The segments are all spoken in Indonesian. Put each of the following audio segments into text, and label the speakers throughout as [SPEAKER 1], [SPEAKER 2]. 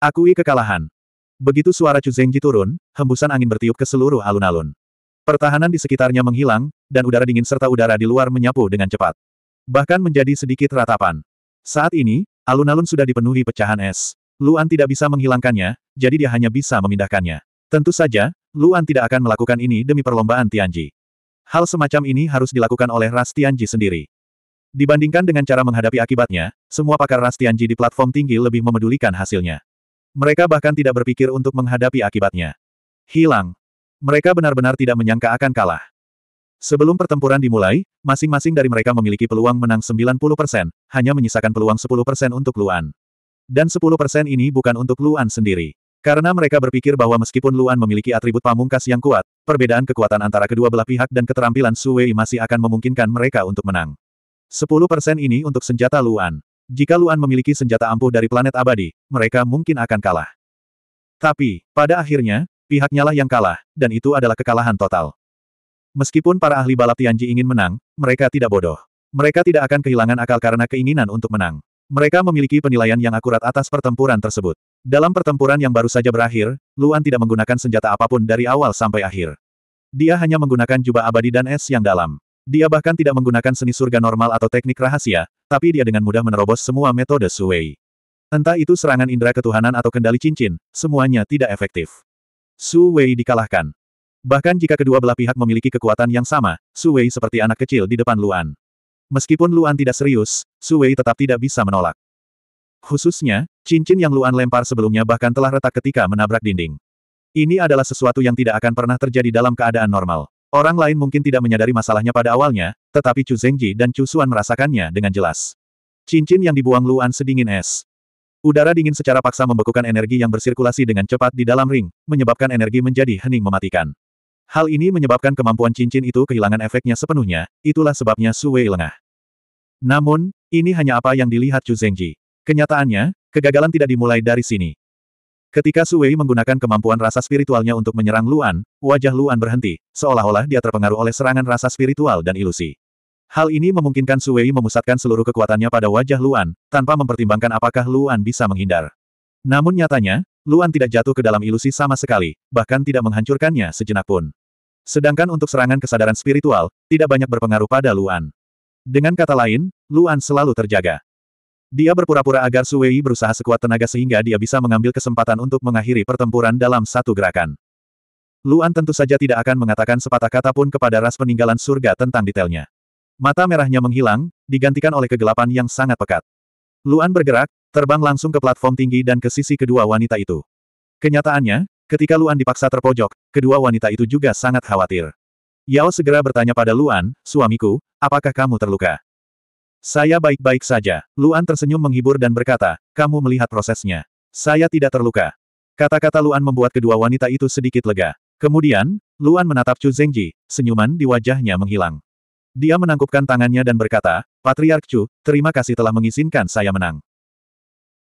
[SPEAKER 1] Akui kekalahan. Begitu suara Chu Zhengji turun, hembusan angin bertiup ke seluruh alun-alun. Pertahanan di sekitarnya menghilang, dan udara dingin serta udara di luar menyapu dengan cepat. Bahkan menjadi sedikit ratapan. Saat ini, alun-alun sudah dipenuhi pecahan es. Luan tidak bisa menghilangkannya, jadi dia hanya bisa memindahkannya. Tentu saja, Luan tidak akan melakukan ini demi perlombaan Tianji. Hal semacam ini harus dilakukan oleh Ras Tianji sendiri. Dibandingkan dengan cara menghadapi akibatnya, semua pakar Ras Tianji di platform tinggi lebih memedulikan hasilnya. Mereka bahkan tidak berpikir untuk menghadapi akibatnya. Hilang. Mereka benar-benar tidak menyangka akan kalah. Sebelum pertempuran dimulai, masing-masing dari mereka memiliki peluang menang 90%, hanya menyisakan peluang 10% untuk Luan. Dan 10% ini bukan untuk Luan sendiri. Karena mereka berpikir bahwa meskipun Luan memiliki atribut pamungkas yang kuat, perbedaan kekuatan antara kedua belah pihak dan keterampilan Su masih akan memungkinkan mereka untuk menang. 10% ini untuk senjata Luan. Jika Luan memiliki senjata ampuh dari planet abadi, mereka mungkin akan kalah. Tapi, pada akhirnya, pihaknya lah yang kalah, dan itu adalah kekalahan total. Meskipun para ahli balap Tianji ingin menang, mereka tidak bodoh. Mereka tidak akan kehilangan akal karena keinginan untuk menang. Mereka memiliki penilaian yang akurat atas pertempuran tersebut. Dalam pertempuran yang baru saja berakhir, Luan tidak menggunakan senjata apapun dari awal sampai akhir. Dia hanya menggunakan jubah abadi dan es yang dalam. Dia bahkan tidak menggunakan seni surga normal atau teknik rahasia, tapi dia dengan mudah menerobos semua metode Suwei. Entah itu serangan indera ketuhanan atau kendali cincin, semuanya tidak efektif. Su Wei dikalahkan. Bahkan jika kedua belah pihak memiliki kekuatan yang sama, Su Wei seperti anak kecil di depan Luan. Meskipun Luan tidak serius, Su Wei tetap tidak bisa menolak. Khususnya, cincin yang Luan lempar sebelumnya bahkan telah retak ketika menabrak dinding. Ini adalah sesuatu yang tidak akan pernah terjadi dalam keadaan normal. Orang lain mungkin tidak menyadari masalahnya pada awalnya, tetapi Chu Zengji dan Chu Suan merasakannya dengan jelas. Cincin yang dibuang Luan sedingin es. Udara dingin secara paksa membekukan energi yang bersirkulasi dengan cepat di dalam ring, menyebabkan energi menjadi hening mematikan. Hal ini menyebabkan kemampuan cincin itu kehilangan efeknya sepenuhnya, itulah sebabnya Su Wei lengah. Namun, ini hanya apa yang dilihat Chu Zengji. Kenyataannya, kegagalan tidak dimulai dari sini. Ketika Suwei menggunakan kemampuan rasa spiritualnya untuk menyerang Luan, wajah Luan berhenti, seolah-olah dia terpengaruh oleh serangan rasa spiritual dan ilusi. Hal ini memungkinkan Suwei memusatkan seluruh kekuatannya pada wajah Luan, tanpa mempertimbangkan apakah Luan bisa menghindar. Namun nyatanya, Luan tidak jatuh ke dalam ilusi sama sekali, bahkan tidak menghancurkannya sejenak pun. Sedangkan untuk serangan kesadaran spiritual, tidak banyak berpengaruh pada Luan. Dengan kata lain, Luan selalu terjaga. Dia berpura-pura agar Suwei berusaha sekuat tenaga sehingga dia bisa mengambil kesempatan untuk mengakhiri pertempuran dalam satu gerakan. Luan tentu saja tidak akan mengatakan sepatah kata pun kepada ras peninggalan surga tentang detailnya. Mata merahnya menghilang, digantikan oleh kegelapan yang sangat pekat. Luan bergerak, terbang langsung ke platform tinggi dan ke sisi kedua wanita itu. Kenyataannya, ketika Luan dipaksa terpojok, kedua wanita itu juga sangat khawatir. Yao segera bertanya pada Luan, suamiku, apakah kamu terluka? Saya baik-baik saja. Luan tersenyum menghibur dan berkata, kamu melihat prosesnya. Saya tidak terluka. Kata-kata Luan membuat kedua wanita itu sedikit lega. Kemudian, Luan menatap Chu Zengji, senyuman di wajahnya menghilang. Dia menangkupkan tangannya dan berkata, Patriark Chu, terima kasih telah mengizinkan saya menang.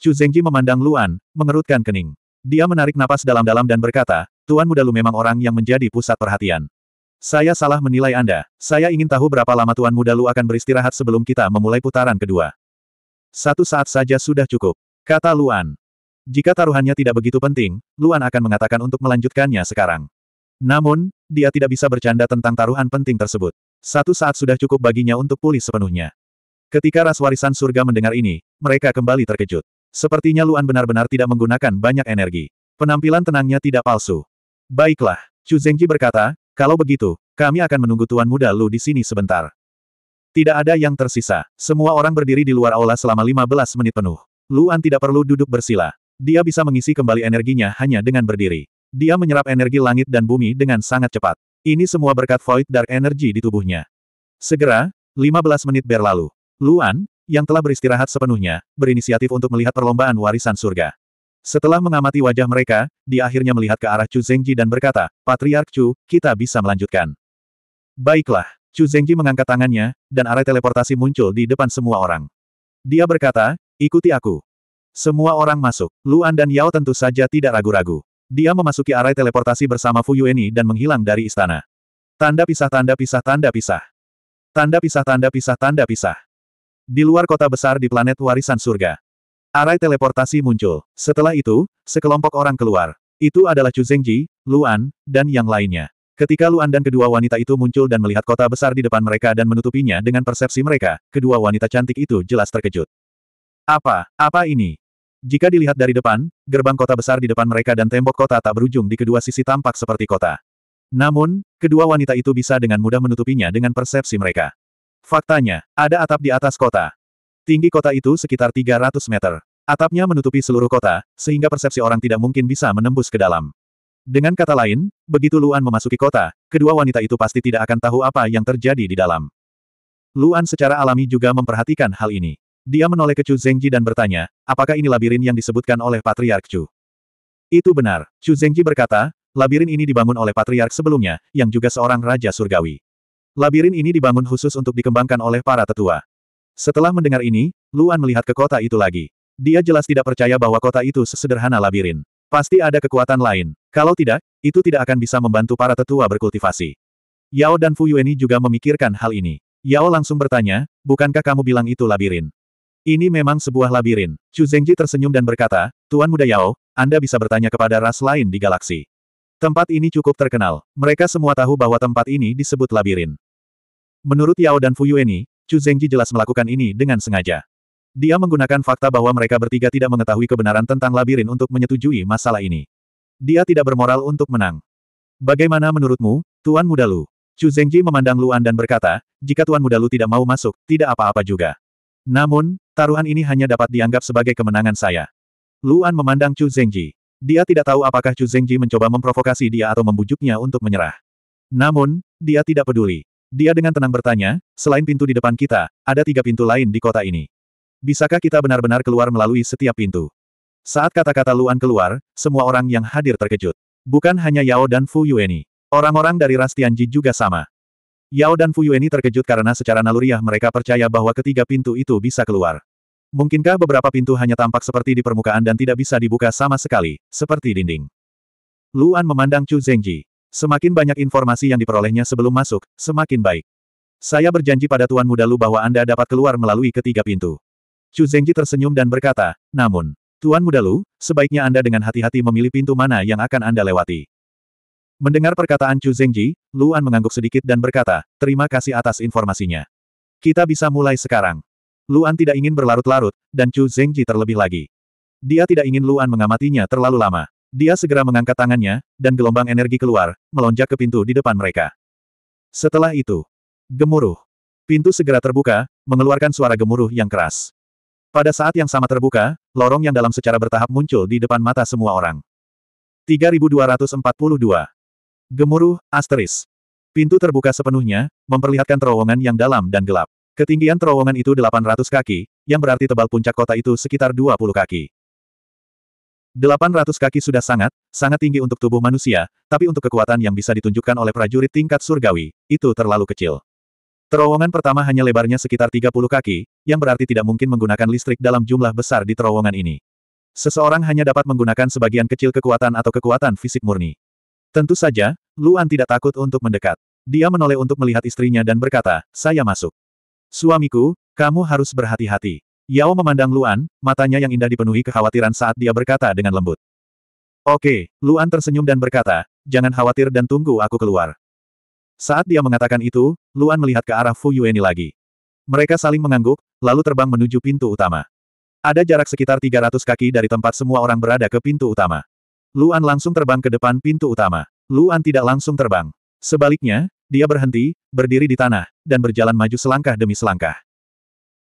[SPEAKER 1] Chu Zengji memandang Luan, mengerutkan kening. Dia menarik napas dalam-dalam dan berkata, Tuan muda lu memang orang yang menjadi pusat perhatian. Saya salah menilai Anda. Saya ingin tahu berapa lama Tuan Muda Lu akan beristirahat sebelum kita memulai putaran kedua. Satu saat saja sudah cukup. Kata Luan. Jika taruhannya tidak begitu penting, Luan akan mengatakan untuk melanjutkannya sekarang. Namun, dia tidak bisa bercanda tentang taruhan penting tersebut. Satu saat sudah cukup baginya untuk pulih sepenuhnya. Ketika ras warisan surga mendengar ini, mereka kembali terkejut. Sepertinya Luan benar-benar tidak menggunakan banyak energi. Penampilan tenangnya tidak palsu. Baiklah, Chu Zhengji berkata, kalau begitu, kami akan menunggu Tuan Muda Lu di sini sebentar. Tidak ada yang tersisa. Semua orang berdiri di luar aula selama 15 menit penuh. Luan tidak perlu duduk bersila. Dia bisa mengisi kembali energinya hanya dengan berdiri. Dia menyerap energi langit dan bumi dengan sangat cepat. Ini semua berkat Void Dark Energy di tubuhnya. Segera, 15 menit berlalu. Luan, yang telah beristirahat sepenuhnya, berinisiatif untuk melihat perlombaan warisan surga. Setelah mengamati wajah mereka, dia akhirnya melihat ke arah Chu Zhengji dan berkata, Patriark Chu, kita bisa melanjutkan. Baiklah, Chu Zhengji mengangkat tangannya, dan arah teleportasi muncul di depan semua orang. Dia berkata, ikuti aku. Semua orang masuk, Luan dan Yao tentu saja tidak ragu-ragu. Dia memasuki arai teleportasi bersama Fu Yueni dan menghilang dari istana. Tanda pisah tanda pisah tanda pisah. Tanda pisah tanda pisah tanda pisah. Di luar kota besar di planet warisan surga, Arai teleportasi muncul. Setelah itu, sekelompok orang keluar. Itu adalah Chu Zhengji, Luan, dan yang lainnya. Ketika Luan dan kedua wanita itu muncul dan melihat kota besar di depan mereka dan menutupinya dengan persepsi mereka, kedua wanita cantik itu jelas terkejut. Apa, apa ini? Jika dilihat dari depan, gerbang kota besar di depan mereka dan tembok kota tak berujung di kedua sisi tampak seperti kota. Namun, kedua wanita itu bisa dengan mudah menutupinya dengan persepsi mereka. Faktanya, ada atap di atas kota. Tinggi kota itu sekitar 300 meter. Atapnya menutupi seluruh kota, sehingga persepsi orang tidak mungkin bisa menembus ke dalam. Dengan kata lain, begitu Luan memasuki kota, kedua wanita itu pasti tidak akan tahu apa yang terjadi di dalam. Luan secara alami juga memperhatikan hal ini. Dia menoleh ke Chu Zhengji dan bertanya, apakah ini labirin yang disebutkan oleh Patriark Chu? Itu benar, Chu Zhengji berkata, labirin ini dibangun oleh Patriark sebelumnya, yang juga seorang Raja Surgawi. Labirin ini dibangun khusus untuk dikembangkan oleh para tetua. Setelah mendengar ini, Luan melihat ke kota itu lagi. Dia jelas tidak percaya bahwa kota itu sesederhana labirin. Pasti ada kekuatan lain. Kalau tidak, itu tidak akan bisa membantu para tetua berkultivasi. Yao dan Fu Yueni juga memikirkan hal ini. Yao langsung bertanya, bukankah kamu bilang itu labirin? Ini memang sebuah labirin. Chu Zhengji tersenyum dan berkata, Tuan Muda Yao, Anda bisa bertanya kepada ras lain di galaksi. Tempat ini cukup terkenal. Mereka semua tahu bahwa tempat ini disebut labirin. Menurut Yao dan Fu Yueni, Chu Zhengji jelas melakukan ini dengan sengaja. Dia menggunakan fakta bahwa mereka bertiga tidak mengetahui kebenaran tentang labirin untuk menyetujui masalah ini. Dia tidak bermoral untuk menang. Bagaimana menurutmu, Tuan Muda Lu? Chu Zhengji memandang Luan dan berkata, jika Tuan Muda Lu tidak mau masuk, tidak apa-apa juga. Namun, taruhan ini hanya dapat dianggap sebagai kemenangan saya. Luan memandang Chu Zhengji. Dia tidak tahu apakah Chu Zhengji mencoba memprovokasi dia atau membujuknya untuk menyerah. Namun, dia tidak peduli. Dia dengan tenang bertanya, selain pintu di depan kita, ada tiga pintu lain di kota ini. Bisakah kita benar-benar keluar melalui setiap pintu? Saat kata-kata Luan keluar, semua orang yang hadir terkejut. Bukan hanya Yao dan Fu Yueni. Orang-orang dari Ras Tianji juga sama. Yao dan Fu Yueni terkejut karena secara naluriah mereka percaya bahwa ketiga pintu itu bisa keluar. Mungkinkah beberapa pintu hanya tampak seperti di permukaan dan tidak bisa dibuka sama sekali, seperti dinding? Luan memandang Chu Zengji. Semakin banyak informasi yang diperolehnya sebelum masuk, semakin baik. Saya berjanji pada Tuan Muda Lu bahwa Anda dapat keluar melalui ketiga pintu. Chu Zhengji tersenyum dan berkata, namun, Tuan Muda Lu, sebaiknya Anda dengan hati-hati memilih pintu mana yang akan Anda lewati. Mendengar perkataan Chu Zhengji, Luan mengangguk sedikit dan berkata, terima kasih atas informasinya. Kita bisa mulai sekarang. Luan tidak ingin berlarut-larut, dan Chu Zhengji terlebih lagi. Dia tidak ingin Luan mengamatinya terlalu lama. Dia segera mengangkat tangannya, dan gelombang energi keluar, melonjak ke pintu di depan mereka. Setelah itu, gemuruh. Pintu segera terbuka, mengeluarkan suara gemuruh yang keras. Pada saat yang sama terbuka, lorong yang dalam secara bertahap muncul di depan mata semua orang. 3242. Gemuruh, asteris. Pintu terbuka sepenuhnya, memperlihatkan terowongan yang dalam dan gelap. Ketinggian terowongan itu 800 kaki, yang berarti tebal puncak kota itu sekitar 20 kaki. 800 kaki sudah sangat, sangat tinggi untuk tubuh manusia, tapi untuk kekuatan yang bisa ditunjukkan oleh prajurit tingkat surgawi, itu terlalu kecil. Terowongan pertama hanya lebarnya sekitar 30 kaki, yang berarti tidak mungkin menggunakan listrik dalam jumlah besar di terowongan ini. Seseorang hanya dapat menggunakan sebagian kecil kekuatan atau kekuatan fisik murni. Tentu saja, Luan tidak takut untuk mendekat. Dia menoleh untuk melihat istrinya dan berkata, saya masuk. Suamiku, kamu harus berhati-hati. Yao memandang Luan, matanya yang indah dipenuhi kekhawatiran saat dia berkata dengan lembut. Oke, Luan tersenyum dan berkata, jangan khawatir dan tunggu aku keluar. Saat dia mengatakan itu, Luan melihat ke arah Fu Yueni lagi. Mereka saling mengangguk, lalu terbang menuju pintu utama. Ada jarak sekitar 300 kaki dari tempat semua orang berada ke pintu utama. Luan langsung terbang ke depan pintu utama. Luan tidak langsung terbang. Sebaliknya, dia berhenti, berdiri di tanah, dan berjalan maju selangkah demi selangkah.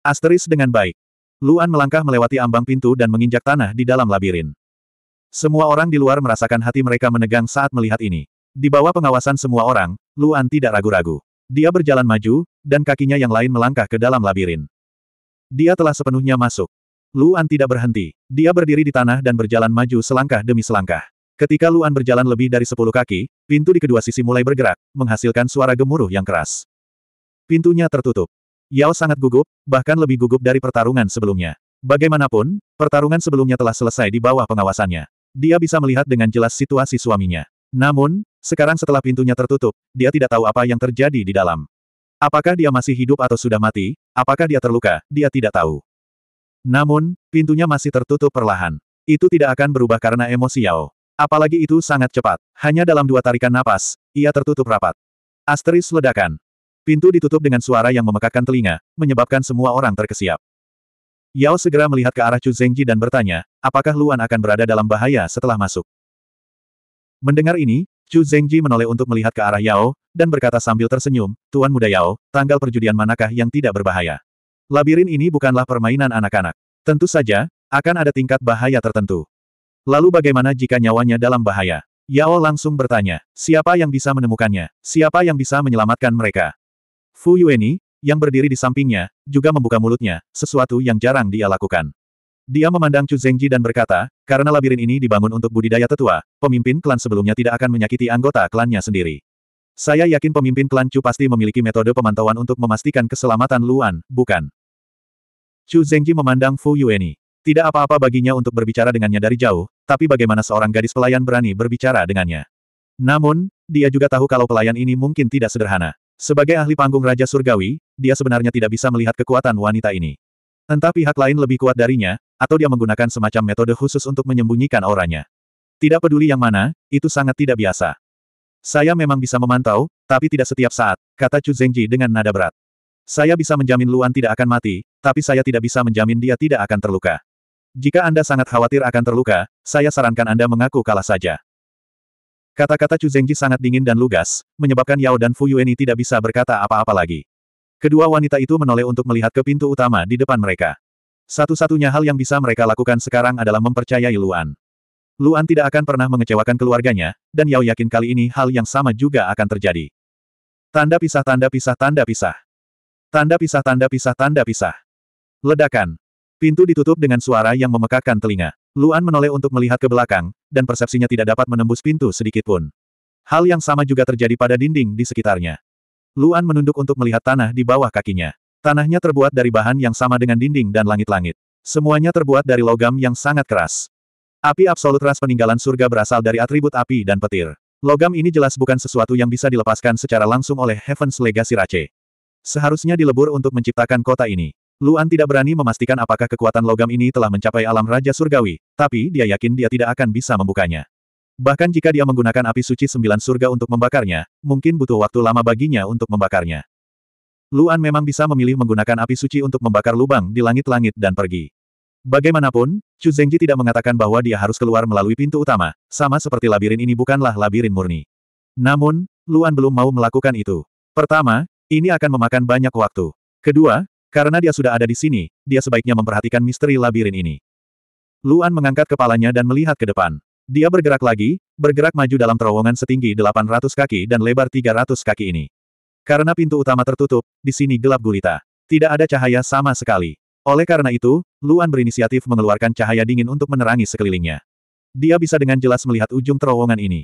[SPEAKER 1] Asteris dengan baik. Luan melangkah melewati ambang pintu dan menginjak tanah di dalam labirin. Semua orang di luar merasakan hati mereka menegang saat melihat ini. Di bawah pengawasan semua orang, Luan tidak ragu-ragu. Dia berjalan maju, dan kakinya yang lain melangkah ke dalam labirin. Dia telah sepenuhnya masuk. Luan tidak berhenti. Dia berdiri di tanah dan berjalan maju selangkah demi selangkah. Ketika Luan berjalan lebih dari sepuluh kaki, pintu di kedua sisi mulai bergerak, menghasilkan suara gemuruh yang keras. Pintunya tertutup. Yao sangat gugup, bahkan lebih gugup dari pertarungan sebelumnya. Bagaimanapun, pertarungan sebelumnya telah selesai di bawah pengawasannya. Dia bisa melihat dengan jelas situasi suaminya. Namun, sekarang setelah pintunya tertutup, dia tidak tahu apa yang terjadi di dalam. Apakah dia masih hidup atau sudah mati, apakah dia terluka, dia tidak tahu. Namun, pintunya masih tertutup perlahan. Itu tidak akan berubah karena emosi Yao. Apalagi itu sangat cepat. Hanya dalam dua tarikan napas, ia tertutup rapat. Asteris ledakan. Pintu ditutup dengan suara yang memekakkan telinga, menyebabkan semua orang terkesiap. Yao segera melihat ke arah Chu Zhengji dan bertanya, apakah Luan akan berada dalam bahaya setelah masuk? Mendengar ini, Chu Zhengji menoleh untuk melihat ke arah Yao, dan berkata sambil tersenyum, Tuan Muda Yao, tanggal perjudian manakah yang tidak berbahaya? Labirin ini bukanlah permainan anak-anak. Tentu saja, akan ada tingkat bahaya tertentu. Lalu bagaimana jika nyawanya dalam bahaya? Yao langsung bertanya, siapa yang bisa menemukannya? Siapa yang bisa menyelamatkan mereka? Fu Yueni, yang berdiri di sampingnya, juga membuka mulutnya, sesuatu yang jarang dia lakukan. Dia memandang Chu Zhengji dan berkata, karena labirin ini dibangun untuk budidaya tetua, pemimpin klan sebelumnya tidak akan menyakiti anggota klannya sendiri. Saya yakin pemimpin klan Chu pasti memiliki metode pemantauan untuk memastikan keselamatan Luan, bukan? Chu Zhengji memandang Fu Yueni. Tidak apa-apa baginya untuk berbicara dengannya dari jauh, tapi bagaimana seorang gadis pelayan berani berbicara dengannya. Namun, dia juga tahu kalau pelayan ini mungkin tidak sederhana. Sebagai ahli panggung Raja Surgawi, dia sebenarnya tidak bisa melihat kekuatan wanita ini. Entah pihak lain lebih kuat darinya, atau dia menggunakan semacam metode khusus untuk menyembunyikan auranya. Tidak peduli yang mana, itu sangat tidak biasa. Saya memang bisa memantau, tapi tidak setiap saat, kata Chu Zhengji dengan nada berat. Saya bisa menjamin Luan tidak akan mati, tapi saya tidak bisa menjamin dia tidak akan terluka. Jika Anda sangat khawatir akan terluka, saya sarankan Anda mengaku kalah saja. Kata-kata Chu Zhengji sangat dingin dan lugas, menyebabkan Yao dan Fu Yueni tidak bisa berkata apa-apa lagi. Kedua wanita itu menoleh untuk melihat ke pintu utama di depan mereka. Satu-satunya hal yang bisa mereka lakukan sekarang adalah mempercayai Luan. Luan tidak akan pernah mengecewakan keluarganya, dan Yao yakin kali ini hal yang sama juga akan terjadi. Tanda pisah tanda pisah tanda pisah. Tanda pisah tanda pisah tanda pisah. Ledakan. Pintu ditutup dengan suara yang memekakkan telinga. Luan menoleh untuk melihat ke belakang, dan persepsinya tidak dapat menembus pintu sedikit pun. Hal yang sama juga terjadi pada dinding di sekitarnya. Luan menunduk untuk melihat tanah di bawah kakinya. Tanahnya terbuat dari bahan yang sama dengan dinding dan langit-langit. Semuanya terbuat dari logam yang sangat keras. Api absolut ras peninggalan surga berasal dari atribut api dan petir. Logam ini jelas bukan sesuatu yang bisa dilepaskan secara langsung oleh Heaven's Legacy Rache. Seharusnya dilebur untuk menciptakan kota ini. Luan tidak berani memastikan apakah kekuatan logam ini telah mencapai alam Raja Surgawi, tapi dia yakin dia tidak akan bisa membukanya. Bahkan jika dia menggunakan api suci sembilan surga untuk membakarnya, mungkin butuh waktu lama baginya untuk membakarnya. Luan memang bisa memilih menggunakan api suci untuk membakar lubang di langit-langit dan pergi. Bagaimanapun, Chu Zhengji tidak mengatakan bahwa dia harus keluar melalui pintu utama, sama seperti labirin ini bukanlah labirin murni. Namun, Luan belum mau melakukan itu. Pertama, ini akan memakan banyak waktu. Kedua, karena dia sudah ada di sini, dia sebaiknya memperhatikan misteri labirin ini. Luan mengangkat kepalanya dan melihat ke depan. Dia bergerak lagi, bergerak maju dalam terowongan setinggi 800 kaki dan lebar 300 kaki ini. Karena pintu utama tertutup, di sini gelap gulita. Tidak ada cahaya sama sekali. Oleh karena itu, Luan berinisiatif mengeluarkan cahaya dingin untuk menerangi sekelilingnya. Dia bisa dengan jelas melihat ujung terowongan ini.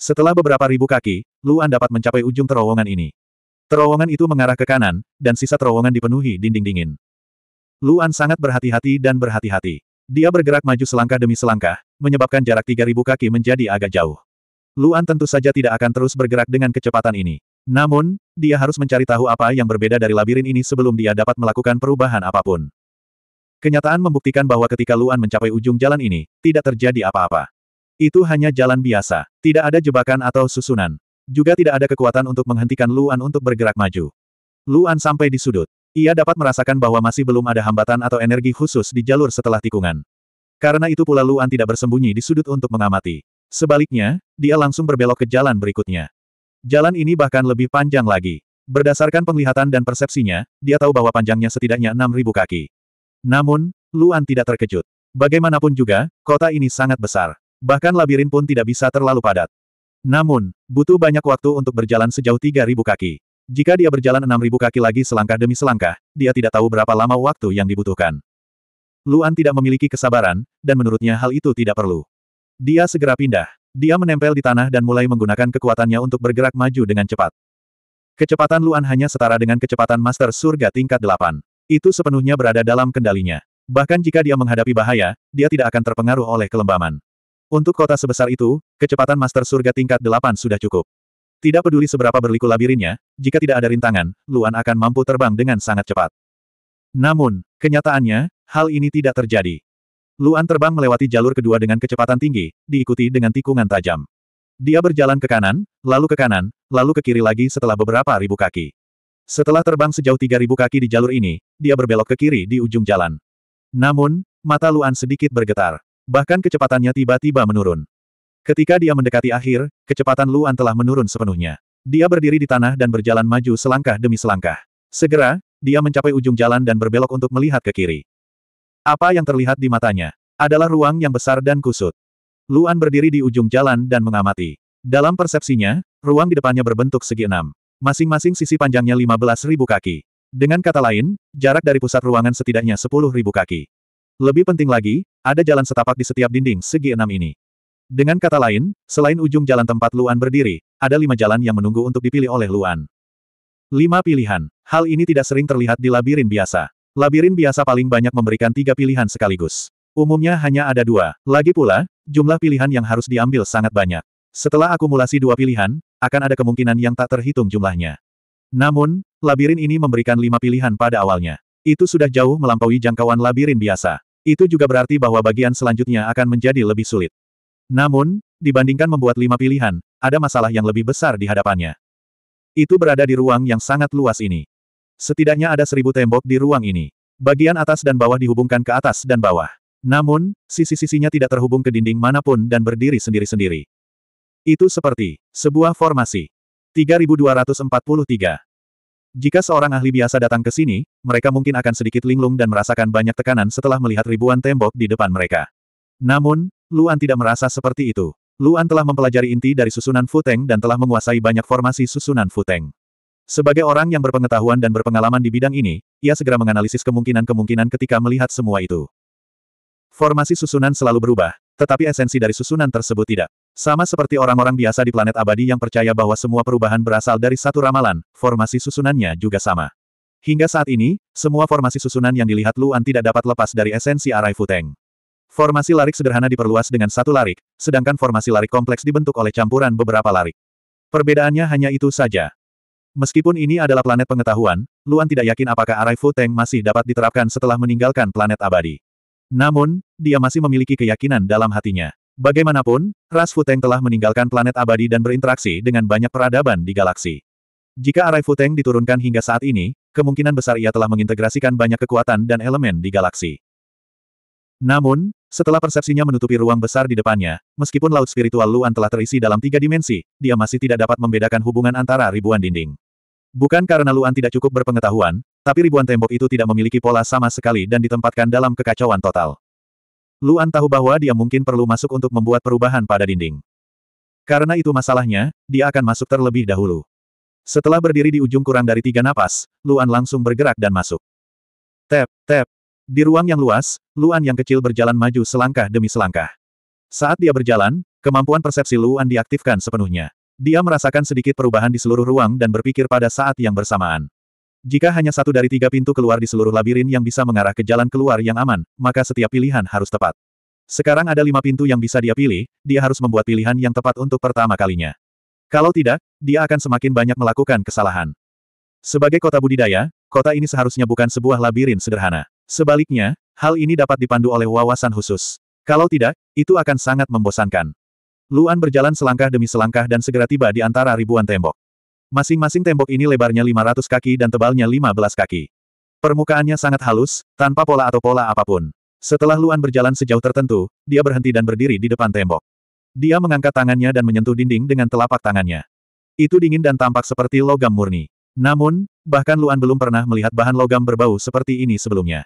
[SPEAKER 1] Setelah beberapa ribu kaki, Luan dapat mencapai ujung terowongan ini. Terowongan itu mengarah ke kanan, dan sisa terowongan dipenuhi dinding dingin. Luan sangat berhati-hati dan berhati-hati. Dia bergerak maju selangkah demi selangkah, menyebabkan jarak 3000 kaki menjadi agak jauh. Luan tentu saja tidak akan terus bergerak dengan kecepatan ini. Namun, dia harus mencari tahu apa yang berbeda dari labirin ini sebelum dia dapat melakukan perubahan apapun. Kenyataan membuktikan bahwa ketika Luan mencapai ujung jalan ini, tidak terjadi apa-apa. Itu hanya jalan biasa, tidak ada jebakan atau susunan. Juga tidak ada kekuatan untuk menghentikan Luan untuk bergerak maju. Luan sampai di sudut. Ia dapat merasakan bahwa masih belum ada hambatan atau energi khusus di jalur setelah tikungan. Karena itu pula Luan tidak bersembunyi di sudut untuk mengamati. Sebaliknya, dia langsung berbelok ke jalan berikutnya. Jalan ini bahkan lebih panjang lagi. Berdasarkan penglihatan dan persepsinya, dia tahu bahwa panjangnya setidaknya 6.000 kaki. Namun, Luan tidak terkejut. Bagaimanapun juga, kota ini sangat besar. Bahkan labirin pun tidak bisa terlalu padat. Namun, butuh banyak waktu untuk berjalan sejauh 3.000 kaki. Jika dia berjalan 6.000 kaki lagi selangkah demi selangkah, dia tidak tahu berapa lama waktu yang dibutuhkan. Luan tidak memiliki kesabaran, dan menurutnya hal itu tidak perlu. Dia segera pindah. Dia menempel di tanah dan mulai menggunakan kekuatannya untuk bergerak maju dengan cepat. Kecepatan Luan hanya setara dengan kecepatan Master Surga tingkat 8. Itu sepenuhnya berada dalam kendalinya. Bahkan jika dia menghadapi bahaya, dia tidak akan terpengaruh oleh kelembaman. Untuk kota sebesar itu, kecepatan Master Surga tingkat 8 sudah cukup. Tidak peduli seberapa berliku labirinnya, jika tidak ada rintangan, Luan akan mampu terbang dengan sangat cepat. Namun, kenyataannya, hal ini tidak terjadi. Luan terbang melewati jalur kedua dengan kecepatan tinggi, diikuti dengan tikungan tajam. Dia berjalan ke kanan, lalu ke kanan, lalu ke kiri lagi setelah beberapa ribu kaki. Setelah terbang sejauh tiga ribu kaki di jalur ini, dia berbelok ke kiri di ujung jalan. Namun, mata Luan sedikit bergetar. Bahkan kecepatannya tiba-tiba menurun. Ketika dia mendekati akhir, kecepatan Luan telah menurun sepenuhnya. Dia berdiri di tanah dan berjalan maju selangkah demi selangkah. Segera, dia mencapai ujung jalan dan berbelok untuk melihat ke kiri. Apa yang terlihat di matanya adalah ruang yang besar dan kusut. Luan berdiri di ujung jalan dan mengamati. Dalam persepsinya, ruang di depannya berbentuk segi enam. Masing-masing sisi panjangnya 15.000 kaki. Dengan kata lain, jarak dari pusat ruangan setidaknya 10.000 kaki. Lebih penting lagi, ada jalan setapak di setiap dinding segi enam ini. Dengan kata lain, selain ujung jalan tempat Luan berdiri, ada lima jalan yang menunggu untuk dipilih oleh Luan. Lima pilihan. Hal ini tidak sering terlihat di labirin biasa. Labirin biasa paling banyak memberikan tiga pilihan sekaligus. Umumnya hanya ada dua. Lagi pula, jumlah pilihan yang harus diambil sangat banyak. Setelah akumulasi dua pilihan, akan ada kemungkinan yang tak terhitung jumlahnya. Namun, labirin ini memberikan lima pilihan pada awalnya. Itu sudah jauh melampaui jangkauan labirin biasa. Itu juga berarti bahwa bagian selanjutnya akan menjadi lebih sulit. Namun, dibandingkan membuat lima pilihan, ada masalah yang lebih besar di hadapannya. Itu berada di ruang yang sangat luas ini. Setidaknya ada seribu tembok di ruang ini. Bagian atas dan bawah dihubungkan ke atas dan bawah. Namun, sisi-sisinya tidak terhubung ke dinding manapun dan berdiri sendiri-sendiri. Itu seperti sebuah formasi. 3243. Jika seorang ahli biasa datang ke sini, mereka mungkin akan sedikit linglung dan merasakan banyak tekanan setelah melihat ribuan tembok di depan mereka. Namun, Luan tidak merasa seperti itu. Luan telah mempelajari inti dari susunan Futeng dan telah menguasai banyak formasi susunan Futeng. Sebagai orang yang berpengetahuan dan berpengalaman di bidang ini, ia segera menganalisis kemungkinan-kemungkinan ketika melihat semua itu. Formasi susunan selalu berubah, tetapi esensi dari susunan tersebut tidak. Sama seperti orang-orang biasa di planet abadi yang percaya bahwa semua perubahan berasal dari satu ramalan, formasi susunannya juga sama. Hingga saat ini, semua formasi susunan yang dilihat Luan tidak dapat lepas dari esensi arai Futeng. Formasi larik sederhana diperluas dengan satu larik, sedangkan formasi larik kompleks dibentuk oleh campuran beberapa larik. Perbedaannya hanya itu saja. Meskipun ini adalah planet pengetahuan, Luan tidak yakin apakah arai Futeng masih dapat diterapkan setelah meninggalkan planet abadi. Namun, dia masih memiliki keyakinan dalam hatinya. Bagaimanapun, ras Futeng telah meninggalkan planet abadi dan berinteraksi dengan banyak peradaban di galaksi. Jika arai Futeng diturunkan hingga saat ini, kemungkinan besar ia telah mengintegrasikan banyak kekuatan dan elemen di galaksi. Namun, setelah persepsinya menutupi ruang besar di depannya, meskipun laut spiritual Luan telah terisi dalam tiga dimensi, dia masih tidak dapat membedakan hubungan antara ribuan dinding. Bukan karena Luan tidak cukup berpengetahuan, tapi ribuan tembok itu tidak memiliki pola sama sekali dan ditempatkan dalam kekacauan total. Luan tahu bahwa dia mungkin perlu masuk untuk membuat perubahan pada dinding. Karena itu masalahnya, dia akan masuk terlebih dahulu. Setelah berdiri di ujung kurang dari tiga napas, Luan langsung bergerak dan masuk. Tap, tap. Di ruang yang luas, Luan yang kecil berjalan maju selangkah demi selangkah. Saat dia berjalan, kemampuan persepsi Luan diaktifkan sepenuhnya. Dia merasakan sedikit perubahan di seluruh ruang dan berpikir pada saat yang bersamaan. Jika hanya satu dari tiga pintu keluar di seluruh labirin yang bisa mengarah ke jalan keluar yang aman, maka setiap pilihan harus tepat. Sekarang ada lima pintu yang bisa dia pilih, dia harus membuat pilihan yang tepat untuk pertama kalinya. Kalau tidak, dia akan semakin banyak melakukan kesalahan. Sebagai kota budidaya, kota ini seharusnya bukan sebuah labirin sederhana. Sebaliknya, hal ini dapat dipandu oleh wawasan khusus. Kalau tidak, itu akan sangat membosankan. Luan berjalan selangkah demi selangkah dan segera tiba di antara ribuan tembok. Masing-masing tembok ini lebarnya 500 kaki dan tebalnya 15 kaki. Permukaannya sangat halus, tanpa pola atau pola apapun. Setelah Luan berjalan sejauh tertentu, dia berhenti dan berdiri di depan tembok. Dia mengangkat tangannya dan menyentuh dinding dengan telapak tangannya. Itu dingin dan tampak seperti logam murni. Namun, bahkan Luan belum pernah melihat bahan logam berbau seperti ini sebelumnya.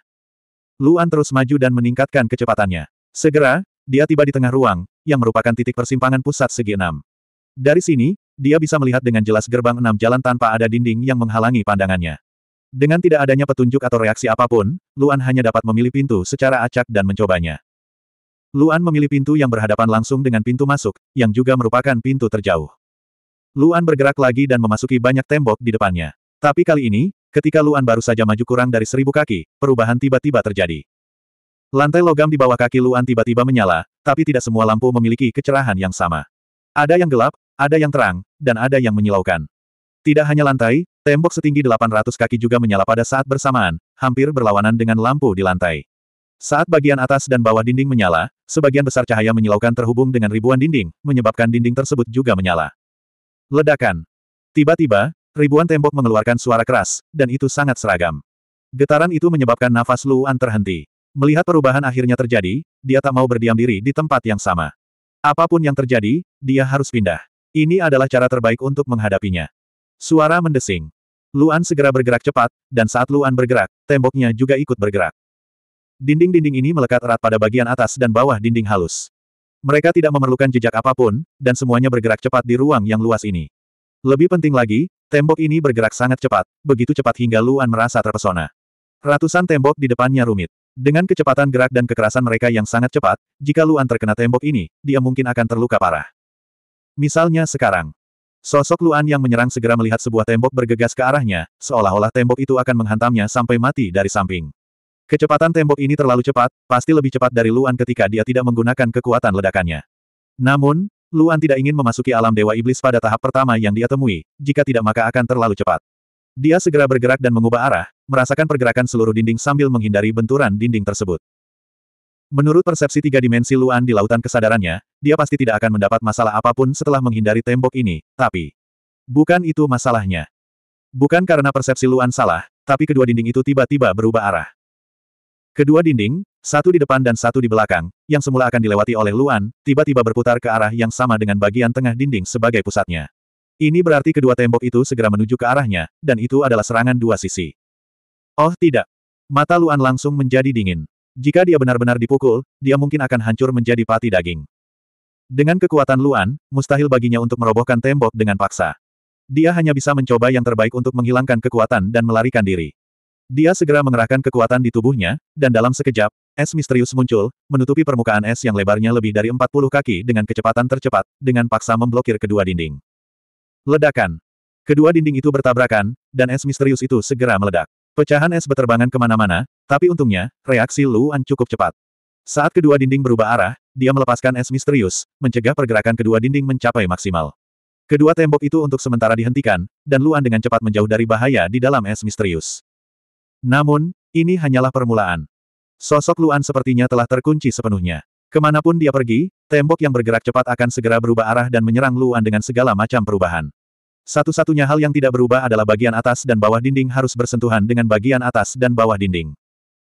[SPEAKER 1] Luan terus maju dan meningkatkan kecepatannya. Segera, dia tiba di tengah ruang, yang merupakan titik persimpangan pusat segi enam. Dari sini, dia bisa melihat dengan jelas gerbang enam jalan tanpa ada dinding yang menghalangi pandangannya. Dengan tidak adanya petunjuk atau reaksi apapun, Luan hanya dapat memilih pintu secara acak dan mencobanya. Luan memilih pintu yang berhadapan langsung dengan pintu masuk, yang juga merupakan pintu terjauh. Luan bergerak lagi dan memasuki banyak tembok di depannya. Tapi kali ini, ketika Luan baru saja maju kurang dari seribu kaki, perubahan tiba-tiba terjadi. Lantai logam di bawah kaki Luan tiba-tiba menyala, tapi tidak semua lampu memiliki kecerahan yang sama. Ada yang gelap, ada yang terang, dan ada yang menyilaukan. Tidak hanya lantai, tembok setinggi 800 kaki juga menyala pada saat bersamaan, hampir berlawanan dengan lampu di lantai. Saat bagian atas dan bawah dinding menyala, sebagian besar cahaya menyilaukan terhubung dengan ribuan dinding, menyebabkan dinding tersebut juga menyala. Ledakan. Tiba-tiba, ribuan tembok mengeluarkan suara keras, dan itu sangat seragam. Getaran itu menyebabkan nafas Luan terhenti. Melihat perubahan akhirnya terjadi, dia tak mau berdiam diri di tempat yang sama. Apapun yang terjadi, dia harus pindah. Ini adalah cara terbaik untuk menghadapinya. Suara mendesing. Luan segera bergerak cepat, dan saat Luan bergerak, temboknya juga ikut bergerak. Dinding-dinding ini melekat erat pada bagian atas dan bawah dinding halus. Mereka tidak memerlukan jejak apapun, dan semuanya bergerak cepat di ruang yang luas ini. Lebih penting lagi, tembok ini bergerak sangat cepat, begitu cepat hingga Luan merasa terpesona. Ratusan tembok di depannya rumit. Dengan kecepatan gerak dan kekerasan mereka yang sangat cepat, jika Luan terkena tembok ini, dia mungkin akan terluka parah. Misalnya sekarang. Sosok Luan yang menyerang segera melihat sebuah tembok bergegas ke arahnya, seolah-olah tembok itu akan menghantamnya sampai mati dari samping. Kecepatan tembok ini terlalu cepat, pasti lebih cepat dari Luan ketika dia tidak menggunakan kekuatan ledakannya. Namun, Luan tidak ingin memasuki alam Dewa Iblis pada tahap pertama yang dia temui, jika tidak maka akan terlalu cepat. Dia segera bergerak dan mengubah arah, merasakan pergerakan seluruh dinding sambil menghindari benturan dinding tersebut. Menurut persepsi tiga dimensi Luan di lautan kesadarannya, dia pasti tidak akan mendapat masalah apapun setelah menghindari tembok ini, tapi... Bukan itu masalahnya. Bukan karena persepsi Luan salah, tapi kedua dinding itu tiba-tiba berubah arah. Kedua dinding, satu di depan dan satu di belakang, yang semula akan dilewati oleh Luan, tiba-tiba berputar ke arah yang sama dengan bagian tengah dinding sebagai pusatnya. Ini berarti kedua tembok itu segera menuju ke arahnya, dan itu adalah serangan dua sisi. Oh tidak. Mata Luan langsung menjadi dingin. Jika dia benar-benar dipukul, dia mungkin akan hancur menjadi pati daging. Dengan kekuatan Luan, mustahil baginya untuk merobohkan tembok dengan paksa. Dia hanya bisa mencoba yang terbaik untuk menghilangkan kekuatan dan melarikan diri. Dia segera mengerahkan kekuatan di tubuhnya, dan dalam sekejap, es misterius muncul, menutupi permukaan es yang lebarnya lebih dari 40 kaki dengan kecepatan tercepat, dengan paksa memblokir kedua dinding. Ledakan. Kedua dinding itu bertabrakan, dan es misterius itu segera meledak. Pecahan es berterbangan kemana-mana, tapi untungnya, reaksi Luan cukup cepat. Saat kedua dinding berubah arah, dia melepaskan es misterius, mencegah pergerakan kedua dinding mencapai maksimal. Kedua tembok itu untuk sementara dihentikan, dan Luan dengan cepat menjauh dari bahaya di dalam es misterius. Namun, ini hanyalah permulaan. Sosok Luan sepertinya telah terkunci sepenuhnya. Kemanapun dia pergi, tembok yang bergerak cepat akan segera berubah arah dan menyerang Luan dengan segala macam perubahan. Satu-satunya hal yang tidak berubah adalah bagian atas dan bawah dinding harus bersentuhan dengan bagian atas dan bawah dinding.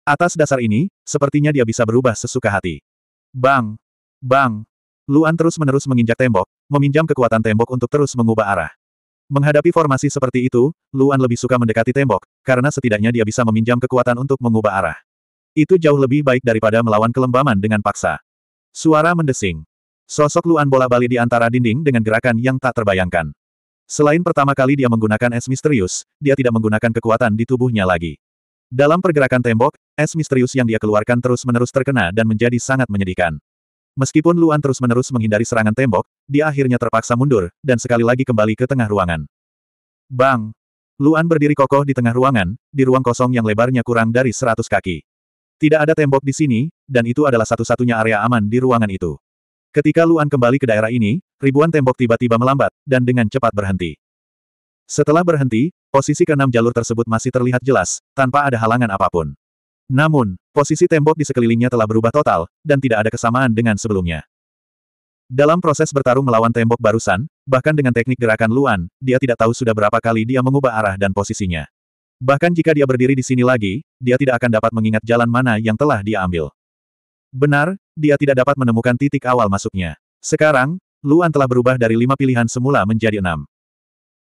[SPEAKER 1] Atas dasar ini, sepertinya dia bisa berubah sesuka hati. Bang! Bang! Luan terus-menerus menginjak tembok, meminjam kekuatan tembok untuk terus mengubah arah. Menghadapi formasi seperti itu, Luan lebih suka mendekati tembok, karena setidaknya dia bisa meminjam kekuatan untuk mengubah arah. Itu jauh lebih baik daripada melawan kelembaman dengan paksa. Suara mendesing. Sosok Luan bola balik di antara dinding dengan gerakan yang tak terbayangkan. Selain pertama kali dia menggunakan es misterius, dia tidak menggunakan kekuatan di tubuhnya lagi. Dalam pergerakan tembok, es misterius yang dia keluarkan terus-menerus terkena dan menjadi sangat menyedihkan. Meskipun Luan terus-menerus menghindari serangan tembok, dia akhirnya terpaksa mundur, dan sekali lagi kembali ke tengah ruangan. Bang! Luan berdiri kokoh di tengah ruangan, di ruang kosong yang lebarnya kurang dari seratus kaki. Tidak ada tembok di sini, dan itu adalah satu-satunya area aman di ruangan itu. Ketika Luan kembali ke daerah ini, ribuan tembok tiba-tiba melambat, dan dengan cepat berhenti. Setelah berhenti, posisi keenam jalur tersebut masih terlihat jelas, tanpa ada halangan apapun. Namun, posisi tembok di sekelilingnya telah berubah total, dan tidak ada kesamaan dengan sebelumnya. Dalam proses bertarung melawan tembok barusan, bahkan dengan teknik gerakan Luan, dia tidak tahu sudah berapa kali dia mengubah arah dan posisinya. Bahkan jika dia berdiri di sini lagi, dia tidak akan dapat mengingat jalan mana yang telah dia ambil. Benar, dia tidak dapat menemukan titik awal masuknya. Sekarang, Luan telah berubah dari lima pilihan semula menjadi enam.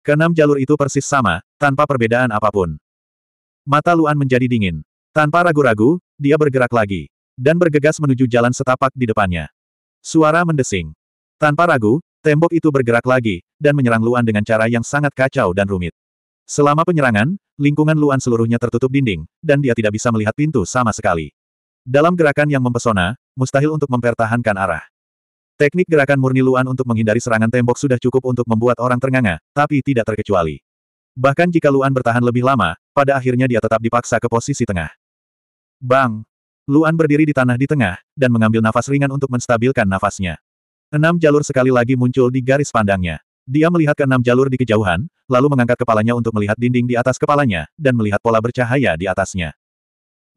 [SPEAKER 1] Keenam jalur itu persis sama, tanpa perbedaan apapun. Mata Luan menjadi dingin. Tanpa ragu-ragu, dia bergerak lagi. Dan bergegas menuju jalan setapak di depannya. Suara mendesing. Tanpa ragu, tembok itu bergerak lagi, dan menyerang Luan dengan cara yang sangat kacau dan rumit. Selama penyerangan, lingkungan Luan seluruhnya tertutup dinding, dan dia tidak bisa melihat pintu sama sekali. Dalam gerakan yang mempesona, mustahil untuk mempertahankan arah. Teknik gerakan murni Luan untuk menghindari serangan tembok sudah cukup untuk membuat orang ternganga, tapi tidak terkecuali. Bahkan jika Luan bertahan lebih lama, pada akhirnya dia tetap dipaksa ke posisi tengah. Bang! Luan berdiri di tanah di tengah, dan mengambil nafas ringan untuk menstabilkan nafasnya. Enam jalur sekali lagi muncul di garis pandangnya. Dia melihat ke enam jalur di kejauhan, lalu mengangkat kepalanya untuk melihat dinding di atas kepalanya, dan melihat pola bercahaya di atasnya.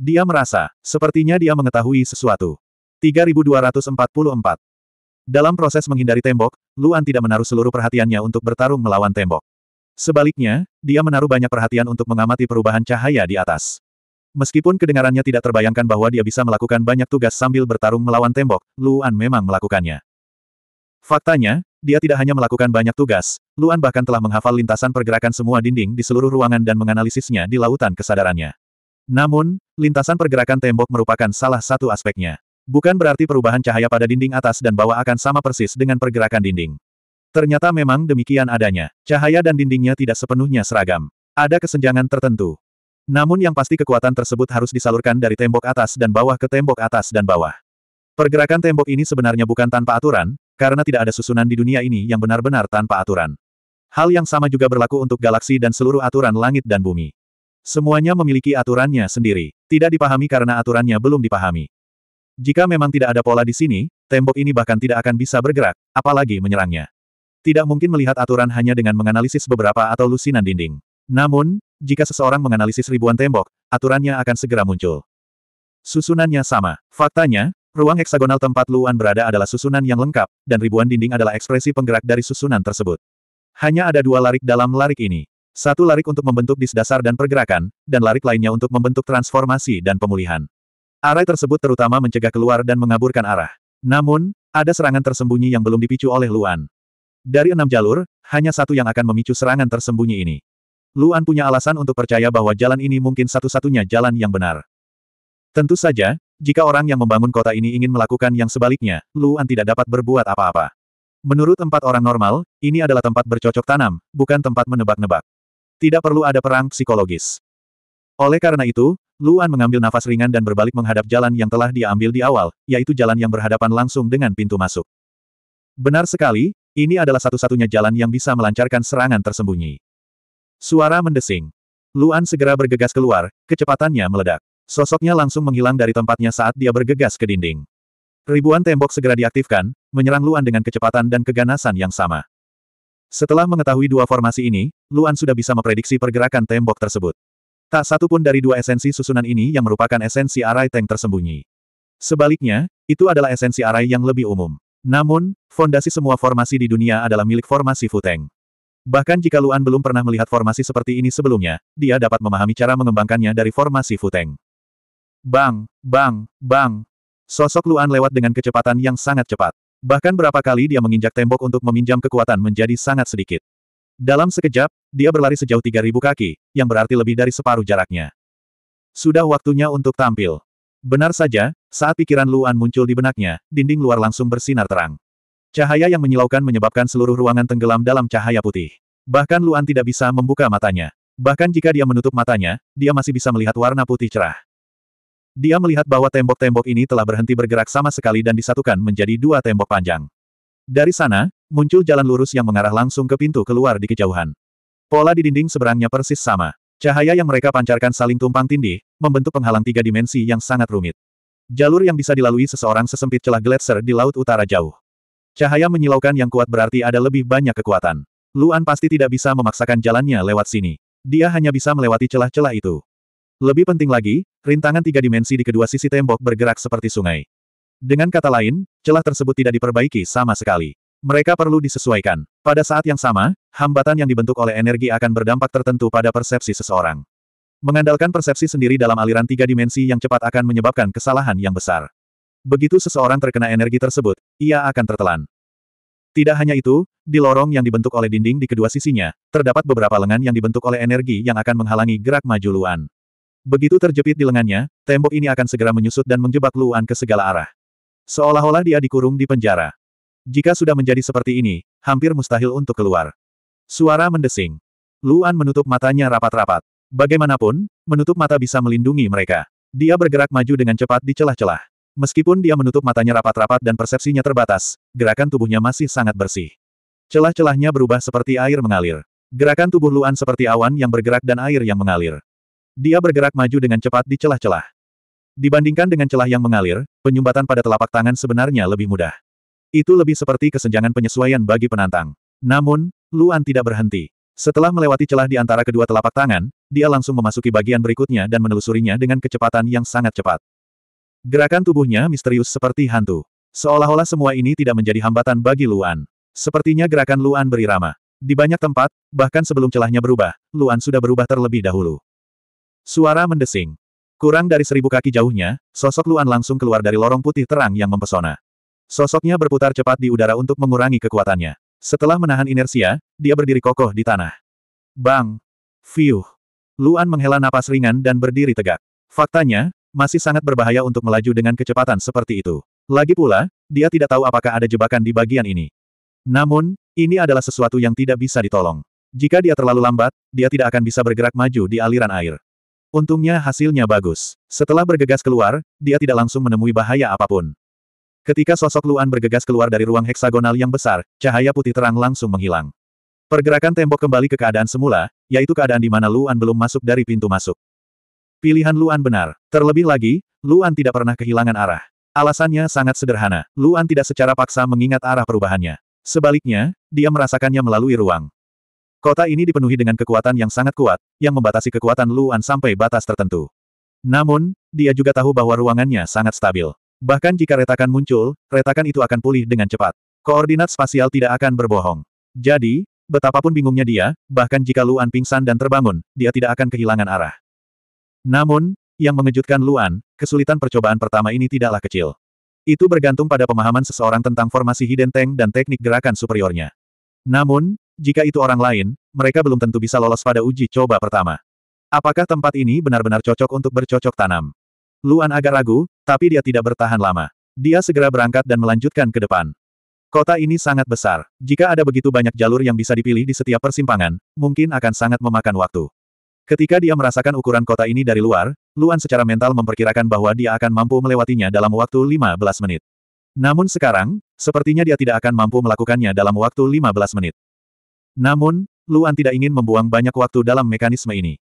[SPEAKER 1] Dia merasa, sepertinya dia mengetahui sesuatu. 3244 Dalam proses menghindari tembok, Luan tidak menaruh seluruh perhatiannya untuk bertarung melawan tembok. Sebaliknya, dia menaruh banyak perhatian untuk mengamati perubahan cahaya di atas. Meskipun kedengarannya tidak terbayangkan bahwa dia bisa melakukan banyak tugas sambil bertarung melawan tembok, Luan memang melakukannya. Faktanya, dia tidak hanya melakukan banyak tugas, Luan bahkan telah menghafal lintasan pergerakan semua dinding di seluruh ruangan dan menganalisisnya di lautan kesadarannya. Namun, Lintasan pergerakan tembok merupakan salah satu aspeknya. Bukan berarti perubahan cahaya pada dinding atas dan bawah akan sama persis dengan pergerakan dinding. Ternyata memang demikian adanya. Cahaya dan dindingnya tidak sepenuhnya seragam. Ada kesenjangan tertentu. Namun yang pasti kekuatan tersebut harus disalurkan dari tembok atas dan bawah ke tembok atas dan bawah. Pergerakan tembok ini sebenarnya bukan tanpa aturan, karena tidak ada susunan di dunia ini yang benar-benar tanpa aturan. Hal yang sama juga berlaku untuk galaksi dan seluruh aturan langit dan bumi. Semuanya memiliki aturannya sendiri. Tidak dipahami karena aturannya belum dipahami. Jika memang tidak ada pola di sini, tembok ini bahkan tidak akan bisa bergerak, apalagi menyerangnya. Tidak mungkin melihat aturan hanya dengan menganalisis beberapa atau lusinan dinding. Namun, jika seseorang menganalisis ribuan tembok, aturannya akan segera muncul. Susunannya sama. Faktanya, ruang heksagonal tempat Luan berada adalah susunan yang lengkap, dan ribuan dinding adalah ekspresi penggerak dari susunan tersebut. Hanya ada dua larik dalam larik ini. Satu larik untuk membentuk dis dasar dan pergerakan, dan larik lainnya untuk membentuk transformasi dan pemulihan. Arai tersebut terutama mencegah keluar dan mengaburkan arah. Namun, ada serangan tersembunyi yang belum dipicu oleh Luan. Dari enam jalur, hanya satu yang akan memicu serangan tersembunyi ini. Luan punya alasan untuk percaya bahwa jalan ini mungkin satu-satunya jalan yang benar. Tentu saja, jika orang yang membangun kota ini ingin melakukan yang sebaliknya, Luan tidak dapat berbuat apa-apa. Menurut empat orang normal, ini adalah tempat bercocok tanam, bukan tempat menebak-nebak. Tidak perlu ada perang psikologis. Oleh karena itu, Luan mengambil nafas ringan dan berbalik menghadap jalan yang telah dia ambil di awal, yaitu jalan yang berhadapan langsung dengan pintu masuk. Benar sekali, ini adalah satu-satunya jalan yang bisa melancarkan serangan tersembunyi. Suara mendesing. Luan segera bergegas keluar, kecepatannya meledak. Sosoknya langsung menghilang dari tempatnya saat dia bergegas ke dinding. Ribuan tembok segera diaktifkan, menyerang Luan dengan kecepatan dan keganasan yang sama. Setelah mengetahui dua formasi ini, Luan sudah bisa memprediksi pergerakan tembok tersebut. Tak satu pun dari dua esensi susunan ini yang merupakan esensi arai tank tersembunyi. Sebaliknya, itu adalah esensi arai yang lebih umum. Namun, fondasi semua formasi di dunia adalah milik formasi Futeng. Bahkan jika Luan belum pernah melihat formasi seperti ini sebelumnya, dia dapat memahami cara mengembangkannya dari formasi Futeng. Bang, bang, bang. Sosok Luan lewat dengan kecepatan yang sangat cepat. Bahkan berapa kali dia menginjak tembok untuk meminjam kekuatan menjadi sangat sedikit. Dalam sekejap, dia berlari sejauh 3.000 kaki, yang berarti lebih dari separuh jaraknya. Sudah waktunya untuk tampil. Benar saja, saat pikiran Luan muncul di benaknya, dinding luar langsung bersinar terang. Cahaya yang menyilaukan menyebabkan seluruh ruangan tenggelam dalam cahaya putih. Bahkan Luan tidak bisa membuka matanya. Bahkan jika dia menutup matanya, dia masih bisa melihat warna putih cerah. Dia melihat bahwa tembok-tembok ini telah berhenti bergerak sama sekali dan disatukan menjadi dua tembok panjang. Dari sana, muncul jalan lurus yang mengarah langsung ke pintu keluar di kejauhan. Pola di dinding seberangnya persis sama. Cahaya yang mereka pancarkan saling tumpang tindih, membentuk penghalang tiga dimensi yang sangat rumit. Jalur yang bisa dilalui seseorang sesempit celah gletser di laut utara jauh. Cahaya menyilaukan yang kuat berarti ada lebih banyak kekuatan. Luan pasti tidak bisa memaksakan jalannya lewat sini. Dia hanya bisa melewati celah-celah itu. Lebih penting lagi, rintangan tiga dimensi di kedua sisi tembok bergerak seperti sungai. Dengan kata lain, celah tersebut tidak diperbaiki sama sekali. Mereka perlu disesuaikan. Pada saat yang sama, hambatan yang dibentuk oleh energi akan berdampak tertentu pada persepsi seseorang. Mengandalkan persepsi sendiri dalam aliran tiga dimensi yang cepat akan menyebabkan kesalahan yang besar. Begitu seseorang terkena energi tersebut, ia akan tertelan. Tidak hanya itu, di lorong yang dibentuk oleh dinding di kedua sisinya, terdapat beberapa lengan yang dibentuk oleh energi yang akan menghalangi gerak maju Luan. Begitu terjepit di lengannya, tembok ini akan segera menyusut dan menjebak Luan ke segala arah. Seolah-olah dia dikurung di penjara. Jika sudah menjadi seperti ini, hampir mustahil untuk keluar. Suara mendesing. Luan menutup matanya rapat-rapat. Bagaimanapun, menutup mata bisa melindungi mereka. Dia bergerak maju dengan cepat di celah-celah. Meskipun dia menutup matanya rapat-rapat dan persepsinya terbatas, gerakan tubuhnya masih sangat bersih. Celah-celahnya berubah seperti air mengalir. Gerakan tubuh Luan seperti awan yang bergerak dan air yang mengalir. Dia bergerak maju dengan cepat di celah-celah. Dibandingkan dengan celah yang mengalir, penyumbatan pada telapak tangan sebenarnya lebih mudah. Itu lebih seperti kesenjangan penyesuaian bagi penantang. Namun, Luan tidak berhenti. Setelah melewati celah di antara kedua telapak tangan, dia langsung memasuki bagian berikutnya dan menelusurinya dengan kecepatan yang sangat cepat. Gerakan tubuhnya misterius seperti hantu. Seolah-olah semua ini tidak menjadi hambatan bagi Luan. Sepertinya gerakan Luan berirama. Di banyak tempat, bahkan sebelum celahnya berubah, Luan sudah berubah terlebih dahulu. Suara mendesing. Kurang dari seribu kaki jauhnya, sosok Luan langsung keluar dari lorong putih terang yang mempesona. Sosoknya berputar cepat di udara untuk mengurangi kekuatannya. Setelah menahan inersia, dia berdiri kokoh di tanah. Bang! Fiuh! Luan menghela napas ringan dan berdiri tegak. Faktanya, masih sangat berbahaya untuk melaju dengan kecepatan seperti itu. Lagi pula, dia tidak tahu apakah ada jebakan di bagian ini. Namun, ini adalah sesuatu yang tidak bisa ditolong. Jika dia terlalu lambat, dia tidak akan bisa bergerak maju di aliran air. Untungnya hasilnya bagus. Setelah bergegas keluar, dia tidak langsung menemui bahaya apapun. Ketika sosok Luan bergegas keluar dari ruang heksagonal yang besar, cahaya putih terang langsung menghilang. Pergerakan tembok kembali ke keadaan semula, yaitu keadaan di mana Luan belum masuk dari pintu masuk. Pilihan Luan benar. Terlebih lagi, Luan tidak pernah kehilangan arah. Alasannya sangat sederhana, Luan tidak secara paksa mengingat arah perubahannya. Sebaliknya, dia merasakannya melalui ruang. Kota ini dipenuhi dengan kekuatan yang sangat kuat, yang membatasi kekuatan Luan sampai batas tertentu. Namun, dia juga tahu bahwa ruangannya sangat stabil. Bahkan jika retakan muncul, retakan itu akan pulih dengan cepat. Koordinat spasial tidak akan berbohong. Jadi, betapapun bingungnya dia, bahkan jika Luan pingsan dan terbangun, dia tidak akan kehilangan arah. Namun, yang mengejutkan Luan, kesulitan percobaan pertama ini tidaklah kecil. Itu bergantung pada pemahaman seseorang tentang formasi hidden tank dan teknik gerakan superiornya. Namun, jika itu orang lain, mereka belum tentu bisa lolos pada uji coba pertama. Apakah tempat ini benar-benar cocok untuk bercocok tanam? Luan agak ragu, tapi dia tidak bertahan lama. Dia segera berangkat dan melanjutkan ke depan. Kota ini sangat besar. Jika ada begitu banyak jalur yang bisa dipilih di setiap persimpangan, mungkin akan sangat memakan waktu. Ketika dia merasakan ukuran kota ini dari luar, Luan secara mental memperkirakan bahwa dia akan mampu melewatinya dalam waktu 15 menit. Namun sekarang, sepertinya dia tidak akan mampu melakukannya dalam waktu 15 menit. Namun, Luan tidak ingin membuang banyak waktu dalam mekanisme ini.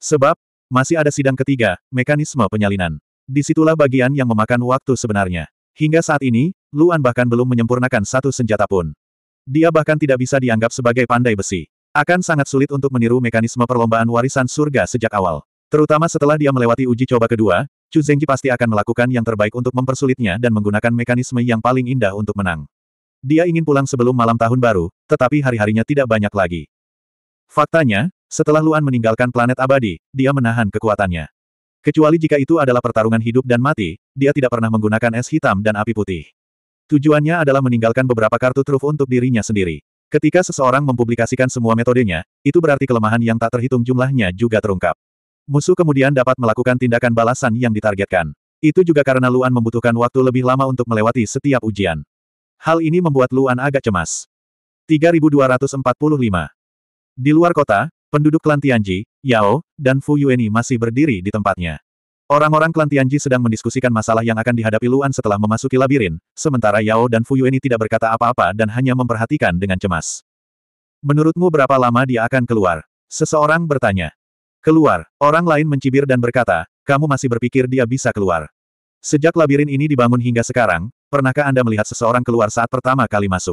[SPEAKER 1] Sebab, masih ada sidang ketiga, mekanisme penyalinan. Disitulah bagian yang memakan waktu sebenarnya. Hingga saat ini, Luan bahkan belum menyempurnakan satu senjata pun. Dia bahkan tidak bisa dianggap sebagai pandai besi. Akan sangat sulit untuk meniru mekanisme perlombaan warisan surga sejak awal. Terutama setelah dia melewati uji coba kedua, Chu Zhengji pasti akan melakukan yang terbaik untuk mempersulitnya dan menggunakan mekanisme yang paling indah untuk menang. Dia ingin pulang sebelum malam tahun baru, tetapi hari-harinya tidak banyak lagi. Faktanya, setelah Luan meninggalkan planet abadi, dia menahan kekuatannya. Kecuali jika itu adalah pertarungan hidup dan mati, dia tidak pernah menggunakan es hitam dan api putih. Tujuannya adalah meninggalkan beberapa kartu truf untuk dirinya sendiri. Ketika seseorang mempublikasikan semua metodenya, itu berarti kelemahan yang tak terhitung jumlahnya juga terungkap. Musuh kemudian dapat melakukan tindakan balasan yang ditargetkan. Itu juga karena Luan membutuhkan waktu lebih lama untuk melewati setiap ujian. Hal ini membuat Luan agak cemas. 3245. Di luar kota, penduduk klan Tianji, Yao, dan Fu Yueni masih berdiri di tempatnya. Orang-orang klan Tianji sedang mendiskusikan masalah yang akan dihadapi Luan setelah memasuki labirin, sementara Yao dan Fu Yueni tidak berkata apa-apa dan hanya memperhatikan dengan cemas. Menurutmu berapa lama dia akan keluar? Seseorang bertanya. Keluar, orang lain mencibir dan berkata, kamu masih berpikir dia bisa keluar. Sejak labirin ini dibangun hingga sekarang, pernahkah Anda melihat seseorang keluar saat pertama kali masuk?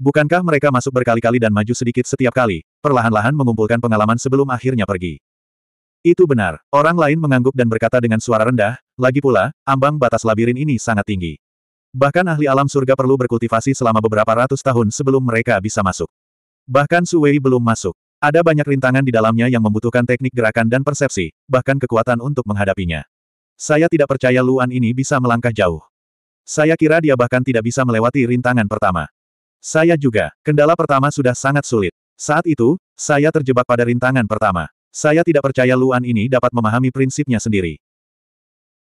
[SPEAKER 1] Bukankah mereka masuk berkali-kali dan maju sedikit setiap kali, perlahan-lahan mengumpulkan pengalaman sebelum akhirnya pergi? Itu benar, orang lain mengangguk dan berkata dengan suara rendah, lagi pula, ambang batas labirin ini sangat tinggi. Bahkan ahli alam surga perlu berkultivasi selama beberapa ratus tahun sebelum mereka bisa masuk. Bahkan Suwei belum masuk. Ada banyak rintangan di dalamnya yang membutuhkan teknik gerakan dan persepsi, bahkan kekuatan untuk menghadapinya. Saya tidak percaya Luan ini bisa melangkah jauh. Saya kira dia bahkan tidak bisa melewati rintangan pertama. Saya juga, kendala pertama sudah sangat sulit. Saat itu, saya terjebak pada rintangan pertama. Saya tidak percaya Luan ini dapat memahami prinsipnya sendiri.